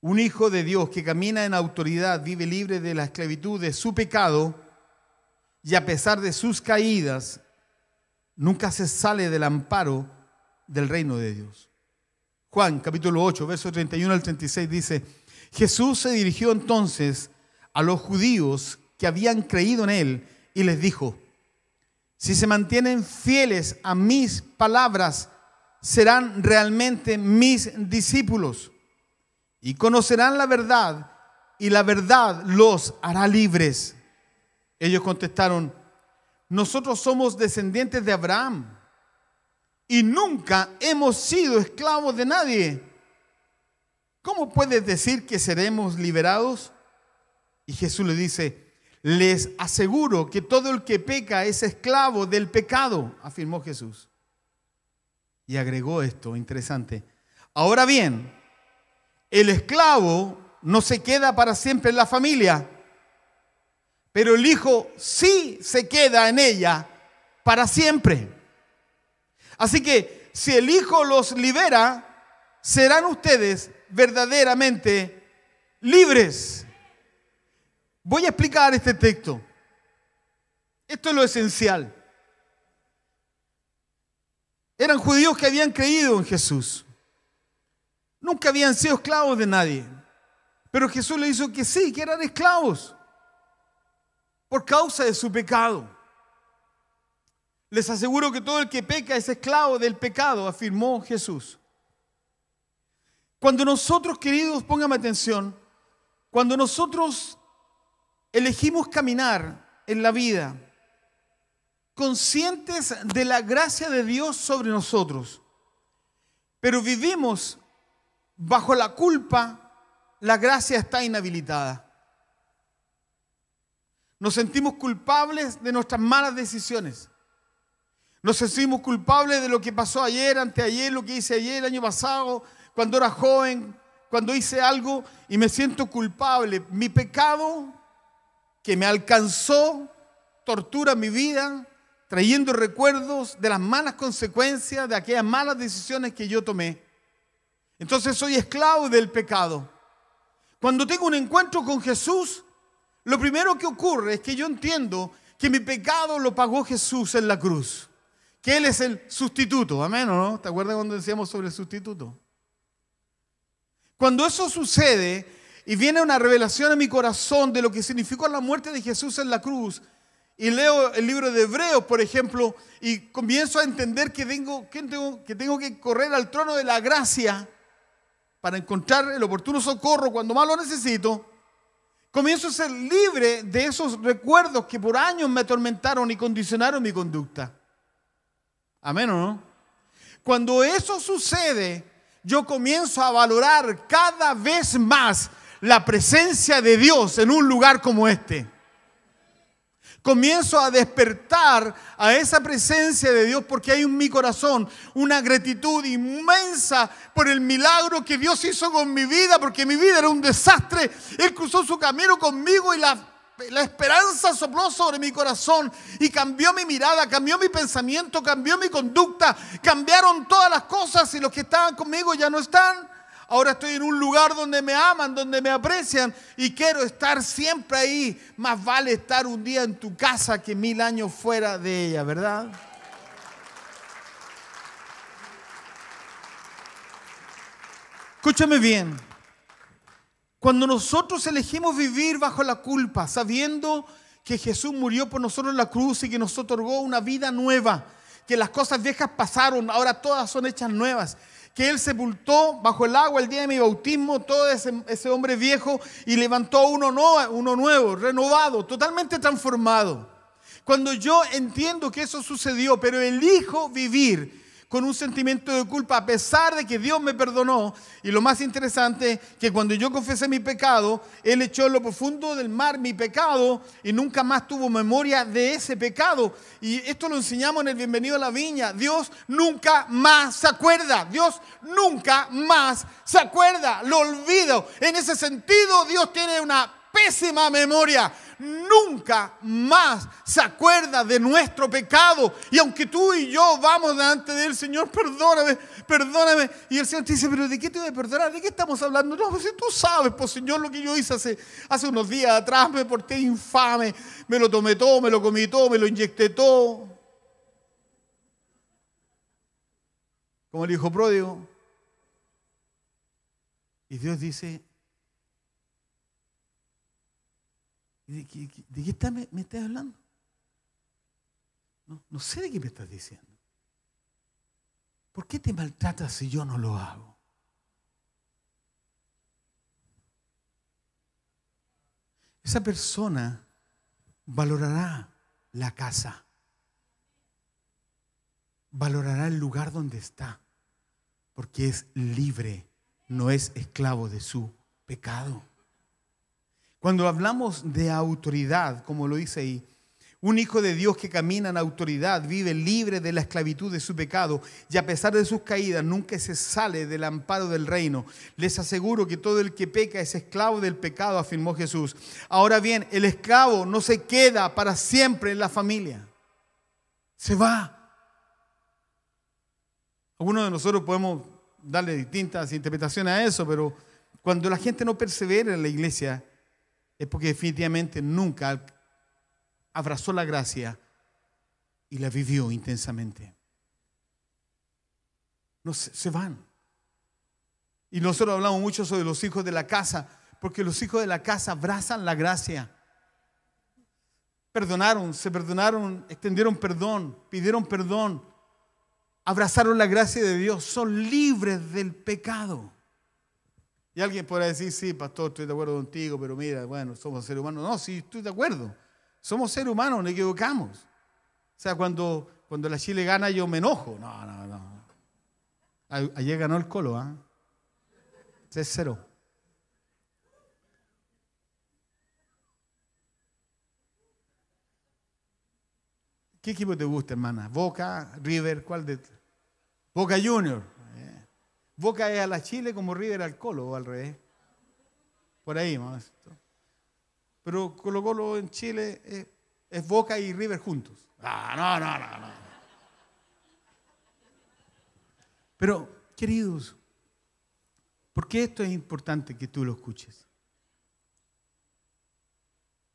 S1: un hijo de Dios que camina en autoridad vive libre de la esclavitud de su pecado y a pesar de sus caídas, nunca se sale del amparo del reino de Dios. Juan capítulo 8, versos 31 al 36 dice, Jesús se dirigió entonces a los judíos que habían creído en él y les dijo, si se mantienen fieles a mis palabras, serán realmente mis discípulos y conocerán la verdad y la verdad los hará libres. Ellos contestaron, nosotros somos descendientes de Abraham y nunca hemos sido esclavos de nadie. ¿Cómo puedes decir que seremos liberados? Y Jesús le dice, les aseguro que todo el que peca es esclavo del pecado, afirmó Jesús. Y agregó esto, interesante. Ahora bien, el esclavo no se queda para siempre en la familia, pero el hijo sí se queda en ella para siempre. Así que si el hijo los libera, serán ustedes verdaderamente libres. Voy a explicar este texto. Esto es lo esencial. Eran judíos que habían creído en Jesús. Nunca habían sido esclavos de nadie. Pero Jesús le hizo que sí, que eran esclavos. Por causa de su pecado. Les aseguro que todo el que peca es esclavo del pecado, afirmó Jesús. Cuando nosotros, queridos, póngame atención, cuando nosotros elegimos caminar en la vida conscientes de la gracia de Dios sobre nosotros, pero vivimos bajo la culpa, la gracia está inhabilitada. Nos sentimos culpables de nuestras malas decisiones. Nos sentimos culpables de lo que pasó ayer, anteayer, lo que hice ayer, el año pasado, cuando era joven, cuando hice algo y me siento culpable. Mi pecado que me alcanzó, tortura mi vida, trayendo recuerdos de las malas consecuencias de aquellas malas decisiones que yo tomé. Entonces soy esclavo del pecado. Cuando tengo un encuentro con Jesús, lo primero que ocurre es que yo entiendo que mi pecado lo pagó Jesús en la cruz, que Él es el sustituto, amén, ¿no? ¿Te acuerdas cuando decíamos sobre el sustituto? Cuando eso sucede, y viene una revelación a mi corazón de lo que significó la muerte de Jesús en la cruz. Y leo el libro de Hebreos, por ejemplo, y comienzo a entender que tengo que, que tengo que correr al trono de la gracia para encontrar el oportuno socorro cuando más lo necesito. Comienzo a ser libre de esos recuerdos que por años me atormentaron y condicionaron mi conducta. Amén o no? Cuando eso sucede, yo comienzo a valorar cada vez más la presencia de Dios en un lugar como este. Comienzo a despertar a esa presencia de Dios porque hay en mi corazón una gratitud inmensa por el milagro que Dios hizo con mi vida, porque mi vida era un desastre. Él cruzó su camino conmigo y la, la esperanza sopló sobre mi corazón y cambió mi mirada, cambió mi pensamiento, cambió mi conducta, cambiaron todas las cosas y los que estaban conmigo ya no están. Ahora estoy en un lugar donde me aman, donde me aprecian y quiero estar siempre ahí. Más vale estar un día en tu casa que mil años fuera de ella, ¿verdad? Escúchame bien. Cuando nosotros elegimos vivir bajo la culpa, sabiendo que Jesús murió por nosotros en la cruz y que nos otorgó una vida nueva, que las cosas viejas pasaron, ahora todas son hechas nuevas, que él sepultó bajo el agua el día de mi bautismo todo ese, hombre viejo y levantó uno, uno nuevo, renovado, totalmente transformado. Cuando yo entiendo que eso sucedió, pero elijo vivir con un sentimiento de culpa a pesar de que Dios me perdonó. Y lo más interesante que cuando yo confesé mi pecado, Él echó en lo profundo del mar mi pecado y nunca más tuvo memoria de ese pecado. Y esto lo enseñamos en el Bienvenido a la Viña. Dios nunca más se acuerda. Dios nunca más se acuerda. Lo olvido. En ese sentido, Dios tiene una pésima memoria. Nunca más se acuerda de nuestro pecado. Y aunque tú y yo vamos delante del Señor, perdóname, perdóname. Y el Señor te dice, pero ¿de qué te voy a perdonar? ¿De qué estamos hablando? No, pues, si tú sabes, pues Señor, lo que yo hice hace, hace unos días atrás, me porté infame, me lo tomé todo, me lo comí todo, me lo inyecté todo. Como el hijo pródigo. Y Dios dice, ¿De qué, está, me, estás hablando? No, no sé de qué me estás diciendo. ¿Por qué te maltratas si yo no lo hago? Esa persona valorará la casa, valorará el lugar donde está, porque es libre, no es esclavo de su pecado. Cuando hablamos de autoridad, como lo dice ahí, un hijo de Dios que camina en autoridad vive libre de la esclavitud de su pecado y a pesar de sus caídas nunca se sale del amparo del reino. Les aseguro que todo el que peca es esclavo del pecado, afirmó Jesús. Ahora bien, el esclavo no se queda para siempre en la familia. Se va. Algunos de nosotros podemos darle distintas interpretaciones a eso, pero cuando la gente no persevera en la iglesia, es porque definitivamente nunca abrazó la gracia y la vivió intensamente. No, se van. Y nosotros hablamos mucho sobre los hijos de la casa, porque los hijos de la casa abrazan la gracia. Perdonaron, se perdonaron, extendieron perdón, pidieron perdón, abrazaron la gracia de Dios, son libres del pecado. Y alguien podrá decir, sí, pastor, estoy de acuerdo contigo, pero mira, bueno, somos seres humanos. No, sí, estoy de acuerdo. Somos seres humanos, nos equivocamos. O sea, cuando, cuando la Chile gana yo me enojo. No, no, no. Ayer ganó el Colo, ¿ah? ¿Qué equipo te gusta, hermana? ¿Boca, River, cuál de? Boca Junior. Boca es a la Chile como River al Colo o al revés. Por ahí más. Pero Colo Colo en Chile es, es Boca y River juntos. Ah, no, no, no, no. Pero, queridos, porque esto es importante que tú lo escuches?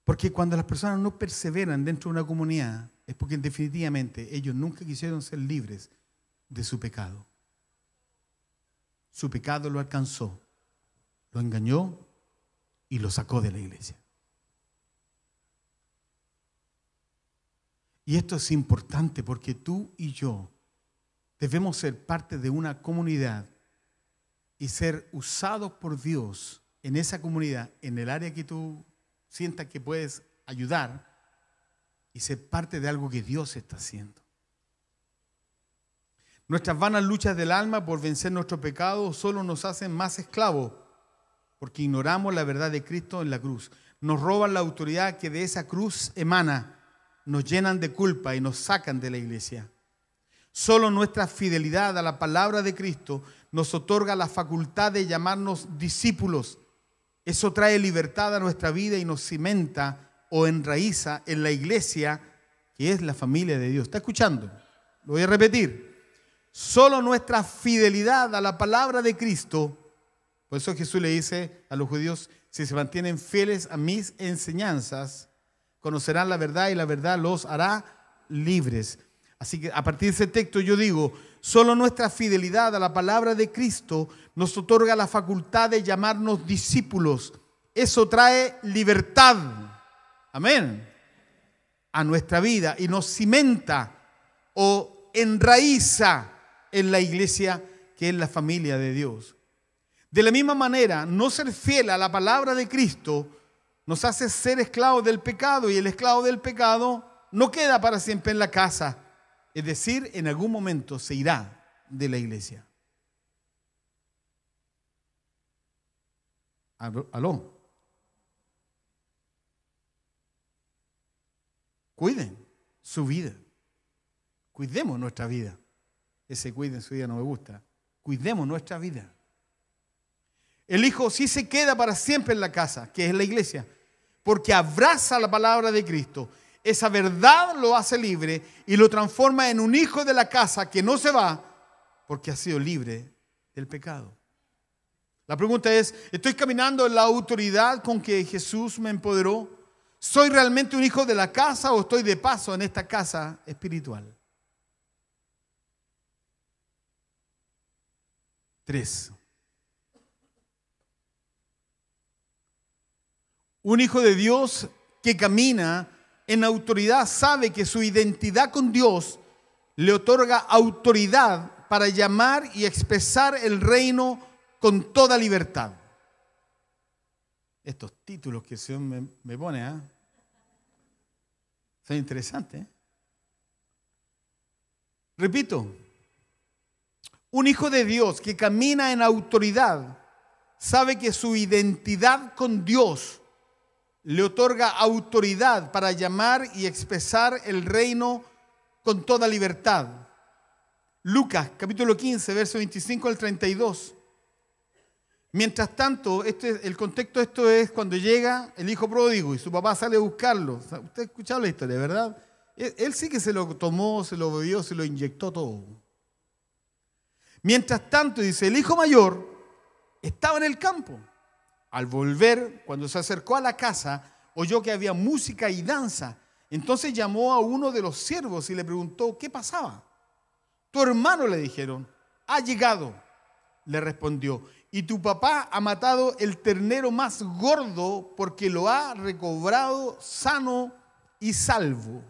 S1: Porque cuando las personas no perseveran dentro de una comunidad, es porque definitivamente ellos nunca quisieron ser libres de su pecado su pecado lo alcanzó, lo engañó y lo sacó de la iglesia. Y esto es importante porque tú y yo debemos ser parte de una comunidad y ser usados por Dios en esa comunidad, en el área que tú sientas que puedes ayudar y ser parte de algo que Dios está haciendo. Nuestras vanas luchas del alma por vencer nuestro pecado solo nos hacen más esclavos, porque ignoramos la verdad de Cristo en la cruz. Nos roban la autoridad que de esa cruz emana, nos llenan de culpa y nos sacan de la iglesia. Solo nuestra fidelidad a la palabra de Cristo nos otorga la facultad de llamarnos discípulos. Eso trae libertad a nuestra vida y nos cimenta o enraiza en la iglesia, que es la familia de Dios. ¿Está escuchando? Lo voy a repetir. Solo nuestra fidelidad a la palabra de Cristo, por eso Jesús le dice a los judíos, si se mantienen fieles a mis enseñanzas, conocerán la verdad y la verdad los hará libres. Así que a partir de ese texto yo digo, solo nuestra fidelidad a la palabra de Cristo nos otorga la facultad de llamarnos discípulos. Eso trae libertad, amén, a nuestra vida y nos cimenta o enraiza en la iglesia que es la familia de Dios. De la misma manera, no ser fiel a la palabra de Cristo nos hace ser esclavos del pecado y el esclavo del pecado no queda para siempre en la casa. Es decir, en algún momento se irá de la iglesia. Aló. Cuiden su vida. Cuidemos nuestra vida. Ese en su vida no me gusta. Cuidemos nuestra vida. El hijo sí se queda para siempre en la casa, que es la iglesia, porque abraza la palabra de Cristo. Esa verdad lo hace libre y lo transforma en un hijo de la casa que no se va porque ha sido libre del pecado. La pregunta es, ¿estoy caminando en la autoridad con que Jesús me empoderó? ¿Soy realmente un hijo de la casa o estoy de paso en esta casa espiritual? 3. Un hijo de Dios que camina en autoridad sabe que su identidad con Dios le otorga autoridad para llamar y expresar el reino con toda libertad. Estos títulos que el Señor me, pone, ¿eh? son interesantes. ¿eh? Repito, un hijo de Dios que camina en autoridad sabe que su identidad con Dios le otorga autoridad para llamar y expresar el reino con toda libertad. Lucas capítulo 15, verso 25 al 32. Mientras tanto, este, el contexto de esto es cuando llega el hijo pródigo y su papá sale a buscarlo. Usted ha escuchado la historia, ¿verdad? E, él sí que se lo tomó, se lo bebió, se lo inyectó todo. Mientras tanto, dice, el hijo mayor estaba en el campo. Al volver, cuando se acercó a la casa, oyó que había música y danza. Entonces llamó a uno de los siervos y le preguntó qué pasaba. Tu hermano, le dijeron, ha llegado. Le respondió, y tu papá ha matado el ternero más gordo porque lo ha recobrado sano y salvo.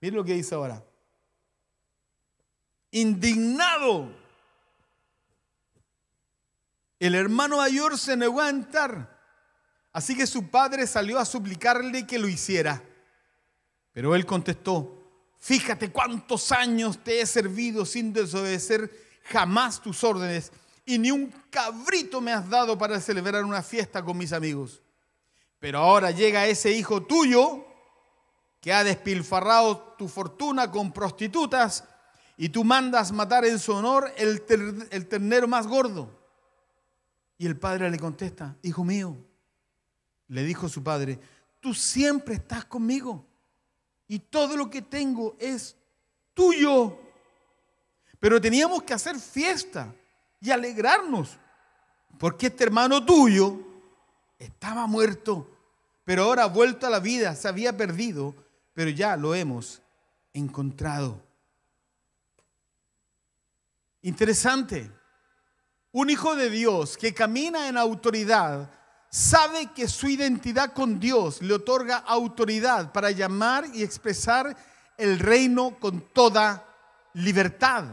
S1: Miren lo que dice ahora. Indignado el hermano mayor se negó a entrar, así que su padre salió a suplicarle que lo hiciera. Pero él contestó, fíjate cuántos años te he servido sin desobedecer jamás tus órdenes y ni un cabrito me has dado para celebrar una fiesta con mis amigos. Pero ahora llega ese hijo tuyo que ha despilfarrado tu fortuna con prostitutas y tú mandas matar en su honor el, el ternero más gordo. Y el padre le contesta, hijo mío, le dijo su padre, tú siempre estás conmigo y todo lo que tengo es tuyo. Pero teníamos que hacer fiesta y alegrarnos, porque este hermano tuyo estaba muerto, pero ahora ha vuelto a la vida, se había perdido, pero ya lo hemos encontrado. Interesante. Un hijo de Dios que camina en autoridad sabe que su identidad con Dios le otorga autoridad para llamar y expresar el reino con toda libertad.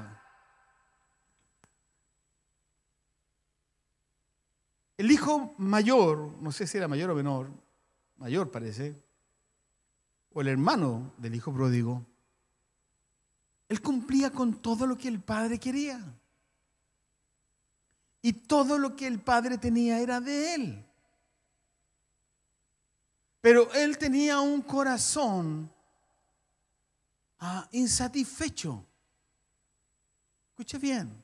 S1: El hijo mayor, no sé si era mayor o menor, mayor parece, o el hermano del hijo pródigo, él cumplía con todo lo que el padre quería. Y todo lo que el Padre tenía era de Él. Pero Él tenía un corazón ah, insatisfecho. Escuche bien.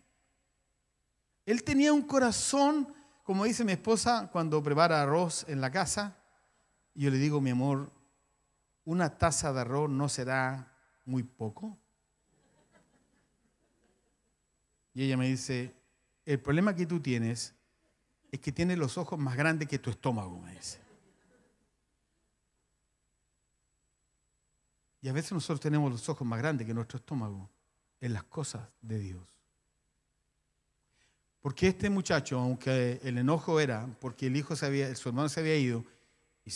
S1: Él tenía un corazón, como dice mi esposa cuando prepara arroz en la casa, yo le digo, mi amor, una taza de arroz no será muy poco. Y ella me dice, el problema que tú tienes es que tienes los ojos más grandes que tu estómago, me dice. Y a veces nosotros tenemos los ojos más grandes que nuestro estómago en las cosas de Dios. Porque este muchacho, aunque el enojo era porque el hijo se había, su hermano se había ido y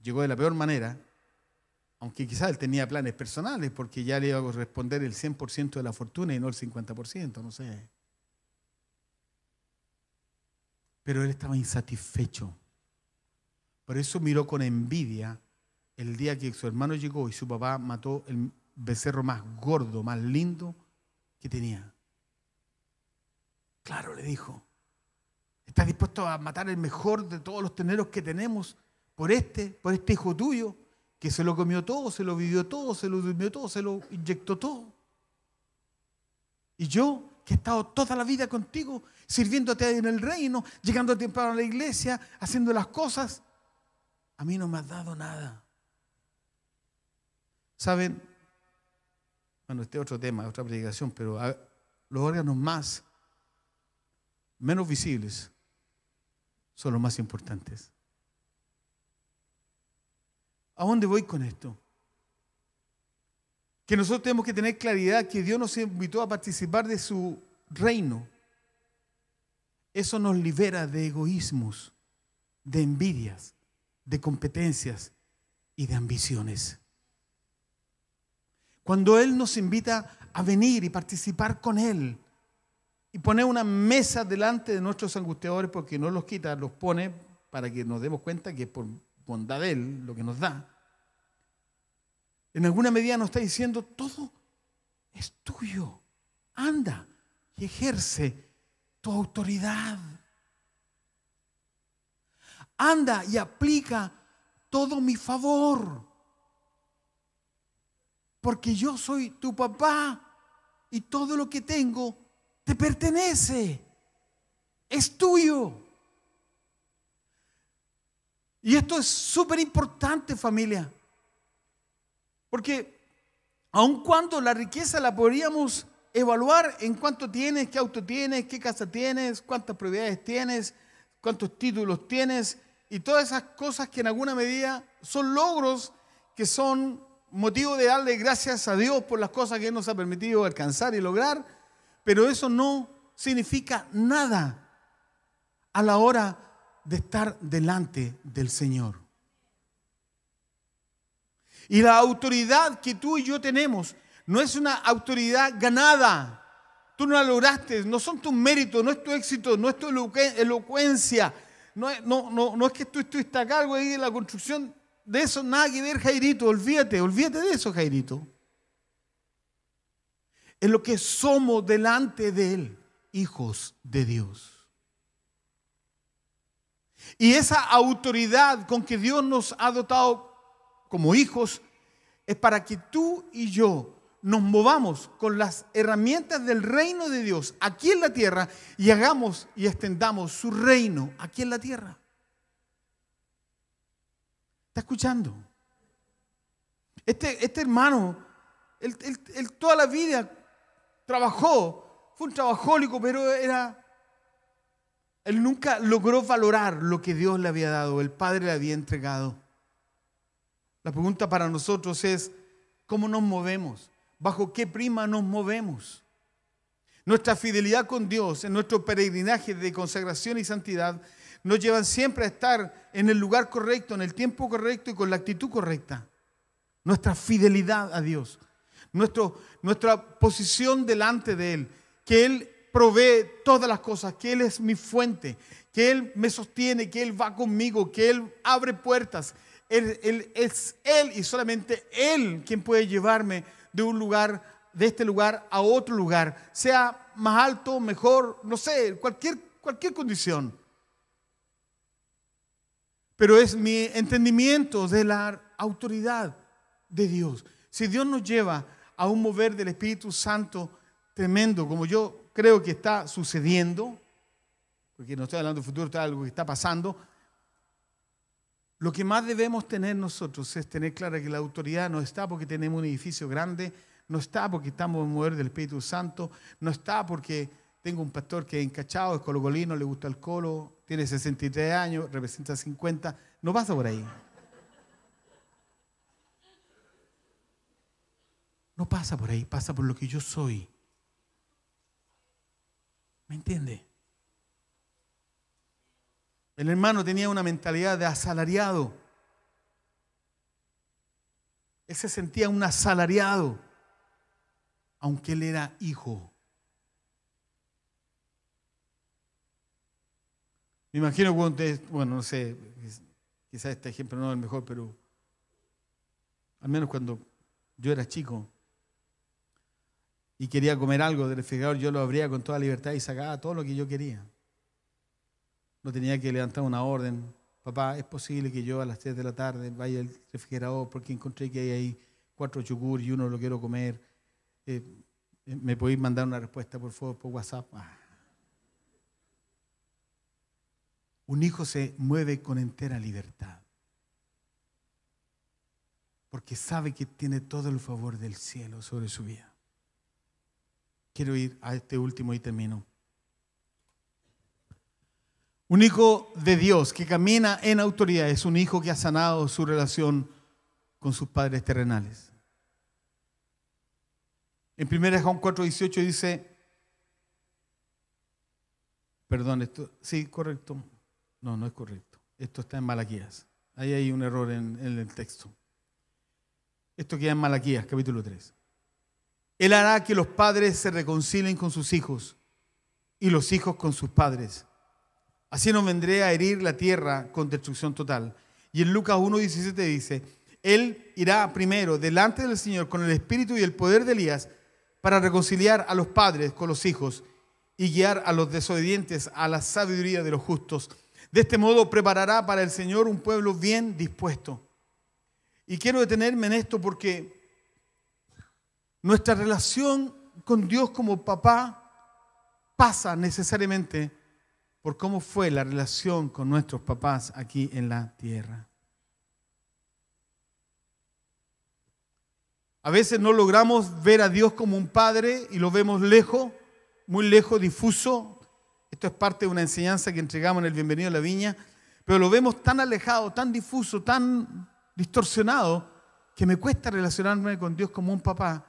S1: llegó de la peor manera, aunque quizás él tenía planes personales porque ya le iba a corresponder el 100% de la fortuna y no el 50%, no sé. Pero él estaba insatisfecho. Por eso miró con envidia el día que su hermano llegó y su papá mató el becerro más gordo, más lindo que tenía. Claro, le dijo, ¿estás dispuesto a matar el mejor de todos los teneros que tenemos por este, por este hijo tuyo, que se lo comió todo, se lo vivió todo, se lo durmió todo, se lo inyectó todo? Y yo, que he estado toda la vida contigo, sirviéndote en el reino, llegando tiempo a la iglesia, haciendo las cosas, a mí no me has dado nada. ¿Saben? Bueno, este es otro tema, otra predicación, pero los órganos más, menos visibles, son los más importantes. ¿A dónde voy con esto? que nosotros tenemos que tener claridad que Dios nos invitó a participar de su reino. Eso nos libera de egoísmos, de envidias, de competencias y de ambiciones. Cuando Él nos invita a venir y participar con Él y poner una mesa delante de nuestros angustiadores, porque no los quita, los pone para que nos demos cuenta que por bondad de Él lo que nos da, en alguna medida nos está diciendo, todo es tuyo. Anda y ejerce tu autoridad. Anda y aplica todo mi favor. Porque yo soy tu papá y todo lo que tengo te pertenece. Es tuyo. Y esto es súper importante familia. Porque aun cuando la riqueza la podríamos evaluar en cuánto tienes, qué auto tienes, qué casa tienes, cuántas propiedades tienes, cuántos títulos tienes y todas esas cosas que en alguna medida son logros que son motivo de darle gracias a Dios por las cosas que Él nos ha permitido alcanzar y lograr, pero eso no significa nada a la hora de estar delante del Señor. Y la autoridad que tú y yo tenemos no es una autoridad ganada. Tú no la lograste, no son tus méritos, no es tu éxito, no es tu elocuencia. No, es, que tú estuviste a cargo ahí de la construcción de eso, nada que ver, Jairito. Olvídate, olvídate de eso, Jairito. Es lo que somos delante de Él, hijos de Dios. Y esa autoridad con que Dios nos ha dotado como hijos, es para que tú y yo nos movamos con las herramientas del reino de Dios aquí en la tierra y hagamos y extendamos su reino aquí en la tierra. ¿Está escuchando? Este, este hermano, él, toda la vida trabajó, fue un trabajólico, pero era... Él nunca logró valorar lo que Dios le había dado, el Padre le había entregado. La pregunta para nosotros es, ¿cómo nos movemos? ¿Bajo qué prima nos movemos? Nuestra fidelidad con Dios en nuestro peregrinaje de consagración y santidad nos llevan siempre a estar en el lugar correcto, en el tiempo correcto y con la actitud correcta. Nuestra fidelidad a Dios, nuestro, nuestra posición delante de Él, que Él provee todas las cosas, que Él es mi fuente, que Él me sostiene, que Él va conmigo, que Él abre puertas, él, es Él y solamente Él quien puede llevarme de un lugar, de este lugar a otro lugar, sea más alto, mejor, no sé, cualquier, cualquier condición. Pero es mi entendimiento de la autoridad de Dios. Si Dios nos lleva a un mover del Espíritu Santo tremendo, como yo creo que está sucediendo, porque no estoy hablando de futuro, está algo que está pasando, lo que más debemos tener nosotros es tener clara que la autoridad no está porque tenemos un edificio grande, no está porque estamos en mover del Espíritu Santo, no está porque tengo un pastor que es encachado, es colocolino, le gusta el colo, tiene 63 años, representa 50, no pasa por ahí. No pasa por ahí, pasa por lo que yo soy. ¿Me entiende? El hermano tenía una mentalidad de asalariado. Él se sentía un asalariado, aunque él era hijo. Me imagino cuando bueno, no sé, quizás este ejemplo no es el mejor, pero al menos cuando yo era chico y quería comer algo del refrigerador, yo lo abría con toda libertad y sacaba todo lo que yo quería no tenía que levantar una orden. Papá, es posible que yo a las 3 de la tarde vaya al refrigerador porque encontré que hay ahí cuatro yogur y uno lo quiero comer. Eh, eh, ¿Me podéis mandar una respuesta, por favor, por WhatsApp? Ah. Un hijo se mueve con entera libertad porque sabe que tiene todo el favor del cielo sobre su vida. Quiero ir a este último y termino. Un hijo de Dios que camina en autoridad es un hijo que ha sanado su relación con sus padres terrenales. En 1 Juan 4:18 dice, perdón, esto, sí, correcto. No, no es correcto. Esto está en Malaquías. Ahí hay un error en, el texto. Esto queda en Malaquías, capítulo 3. Él hará que los padres se reconcilien con sus hijos y los hijos con sus padres Así no vendré a herir la tierra con destrucción total. Y en Lucas 1.17 dice, Él irá primero delante del Señor con el espíritu y el poder de Elías para reconciliar a los padres con los hijos y guiar a los desobedientes a la sabiduría de los justos. De este modo preparará para el Señor un pueblo bien dispuesto. Y quiero detenerme en esto porque nuestra relación con Dios como papá pasa necesariamente por cómo fue la relación con nuestros papás aquí en la tierra. A veces no logramos ver a Dios como un padre y lo vemos lejos, muy lejos, difuso. Esto es parte de una enseñanza que entregamos en el Bienvenido a la Viña, pero lo vemos tan alejado, tan difuso, tan distorsionado, que me cuesta relacionarme con Dios como un papá,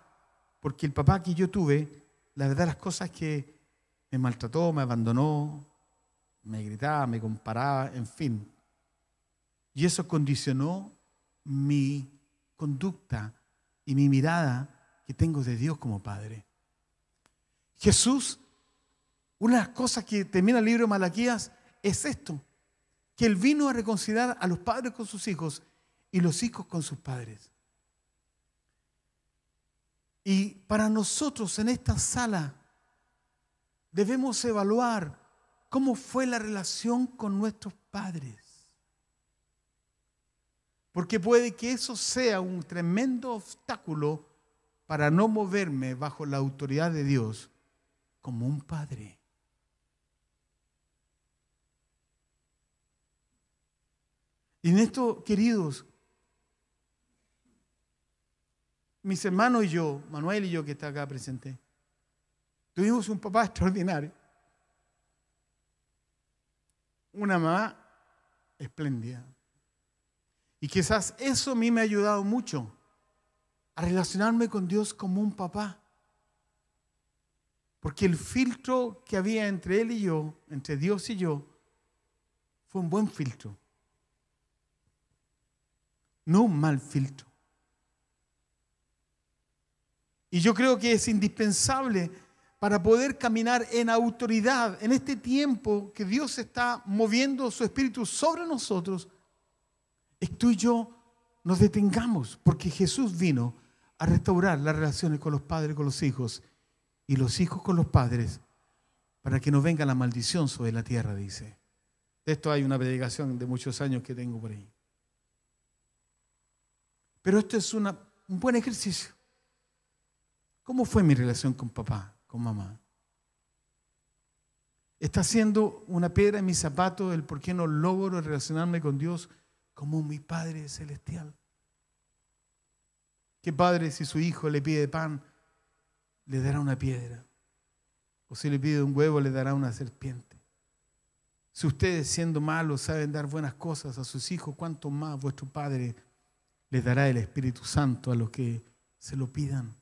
S1: porque el papá que yo tuve, la verdad las cosas que me maltrató, me abandonó, me gritaba, me comparaba, en fin. Y eso condicionó mi conducta y mi mirada que tengo de Dios como Padre. Jesús, una de las cosas que termina el libro de Malaquías es esto, que Él vino a reconciliar a los padres con sus hijos y los hijos con sus padres. Y para nosotros en esta sala debemos evaluar cómo fue la relación con nuestros padres. Porque puede que eso sea un tremendo obstáculo para no moverme bajo la autoridad de Dios como un padre. Y en esto, queridos, mis hermanos y yo, Manuel y yo que está acá presente, tuvimos un papá extraordinario una mamá espléndida. Y quizás eso a mí me ha ayudado mucho a relacionarme con Dios como un papá. Porque el filtro que había entre él y yo, entre Dios y yo, fue un buen filtro. No un mal filtro. Y yo creo que es indispensable para poder caminar en autoridad en este tiempo que Dios está moviendo su espíritu sobre nosotros, es tú y yo nos detengamos, porque Jesús vino a restaurar las relaciones con los padres, con los hijos, y los hijos con los padres, para que no venga la maldición sobre la tierra, dice. De esto hay una predicación de muchos años que tengo por ahí. Pero esto es un buen ejercicio. ¿Cómo fue mi relación con papá? con mamá. Está siendo una piedra en mi zapato el por qué no logro relacionarme con Dios como mi Padre Celestial. ¿Qué padre si su hijo le pide pan, le dará una piedra? O si le pide un huevo, le dará una serpiente. Si ustedes, siendo malos, saben dar buenas cosas a sus hijos, ¿cuánto más vuestro Padre les dará el Espíritu Santo a los que se lo pidan?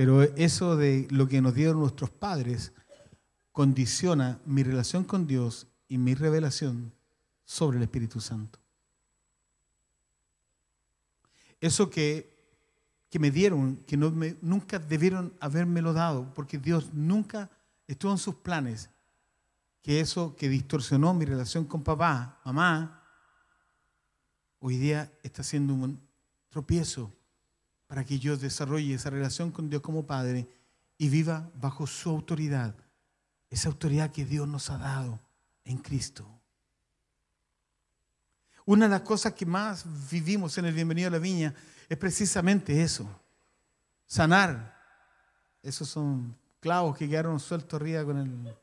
S1: Pero eso de lo que nos dieron nuestros padres condiciona mi relación con Dios y mi revelación sobre el Espíritu Santo. Eso que, que me dieron, que nunca debieron habérmelo dado, porque Dios nunca estuvo en sus planes, que eso que distorsionó mi relación con papá, mamá, hoy día está siendo un tropiezo para que yo desarrolle esa relación con Dios como Padre y viva bajo su autoridad, esa autoridad que Dios nos ha dado en Cristo. Una de las cosas que más vivimos en el Bienvenido a la Viña es precisamente eso, sanar. Esos son clavos que quedaron sueltos arriba con el...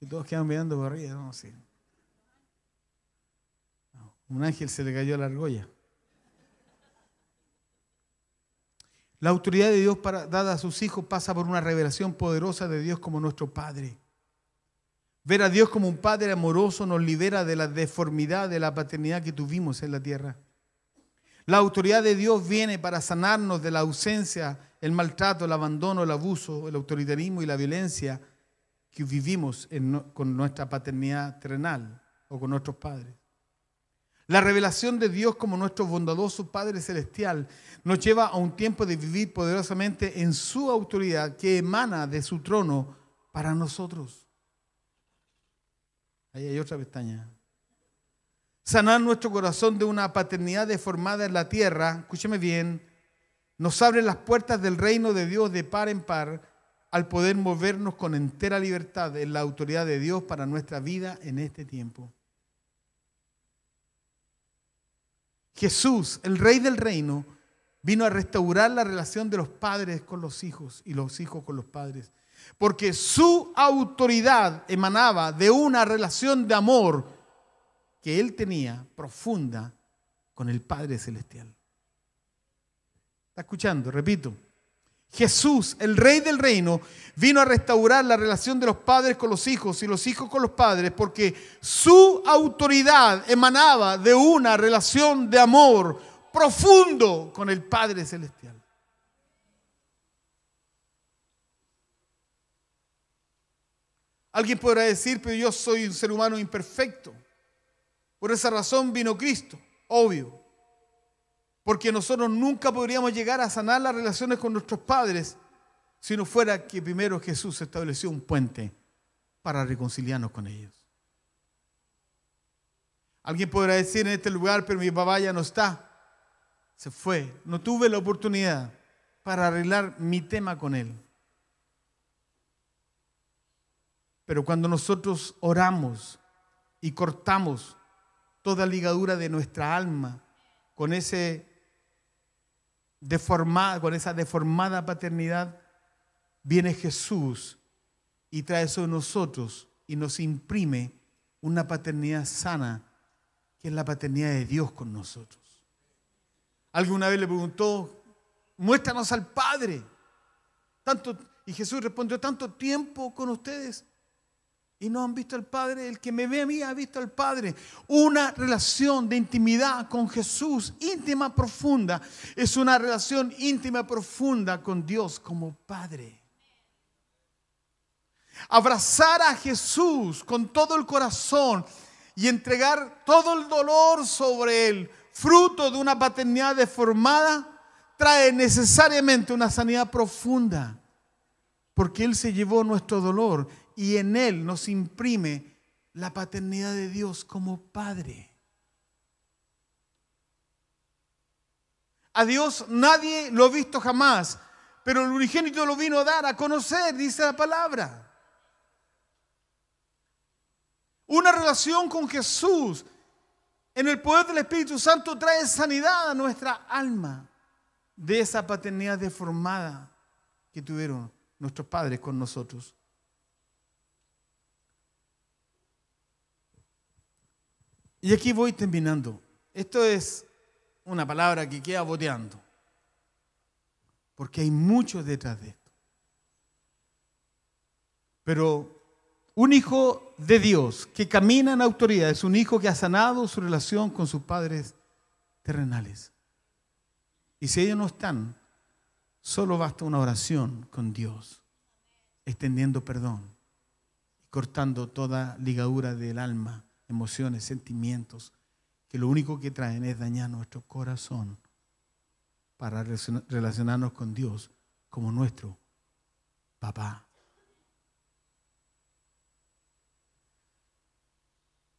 S1: Y todos quedan mirando por arriba, no Un ángel se le cayó la argolla. La autoridad de Dios dada a sus hijos pasa por una revelación poderosa de Dios como nuestro Padre. Ver a Dios como un Padre amoroso nos libera de la deformidad de la paternidad que tuvimos en la tierra. La autoridad de Dios viene para sanarnos de la ausencia, el maltrato, el abandono, el abuso, el autoritarismo y la violencia que vivimos con nuestra paternidad terrenal o con nuestros padres. La revelación de Dios como nuestro bondadoso Padre Celestial nos lleva a un tiempo de vivir poderosamente en su autoridad que emana de su trono para nosotros. Ahí hay otra pestaña. Sanar nuestro corazón de una paternidad deformada en la tierra, escúcheme bien, nos abre las puertas del reino de Dios de par en par al poder movernos con entera libertad en la autoridad de Dios para nuestra vida en este tiempo. Jesús, el rey del reino, vino a restaurar la relación de los padres con los hijos y los hijos con los padres. Porque su autoridad emanaba de una relación de amor que él tenía profunda con el Padre Celestial. ¿Está escuchando? Repito. Jesús, el rey del reino, vino a restaurar la relación de los padres con los hijos y los hijos con los padres, porque su autoridad emanaba de una relación de amor profundo con el Padre Celestial. Alguien podrá decir, pero yo soy un ser humano imperfecto. Por esa razón vino Cristo, obvio. Porque nosotros nunca podríamos llegar a sanar las relaciones con nuestros padres si no fuera que primero Jesús estableció un puente para reconciliarnos con ellos. Alguien podrá decir en este lugar, pero mi papá ya no está. Se fue. No tuve la oportunidad para arreglar mi tema con él. Pero cuando nosotros oramos y cortamos toda ligadura de nuestra alma con ese con esa deformada paternidad, viene Jesús y trae eso sobre nosotros y nos imprime una paternidad sana, que es la paternidad de Dios con nosotros. Alguna vez le preguntó, muéstranos al Padre. Tanto, y Jesús respondió, tanto tiempo con ustedes y no han visto al Padre. El que me ve a mí ha visto al Padre. Una relación de intimidad con Jesús, íntima, profunda, es una relación íntima, profunda con Dios como Padre. Abrazar a Jesús con todo el corazón y entregar todo el dolor sobre él, fruto de una paternidad deformada, trae necesariamente una sanidad profunda, porque Él se llevó nuestro dolor y en Él nos imprime la paternidad de Dios como Padre. A Dios nadie lo ha visto jamás, pero el unigénito lo vino a dar, a conocer, dice la palabra. Una relación con Jesús en el poder del Espíritu Santo trae sanidad a nuestra alma de esa paternidad deformada que tuvieron nuestros padres con nosotros. Y aquí voy terminando. Esto es una palabra que queda boteando. Porque hay mucho detrás de esto. Pero un hijo de Dios que camina en autoridad es un hijo que ha sanado su relación con sus padres terrenales. Y si ellos no están, solo basta una oración con Dios, extendiendo perdón, y cortando toda ligadura del alma emociones, sentimientos, que lo único que traen es dañar nuestro corazón para relacionarnos con Dios como nuestro papá.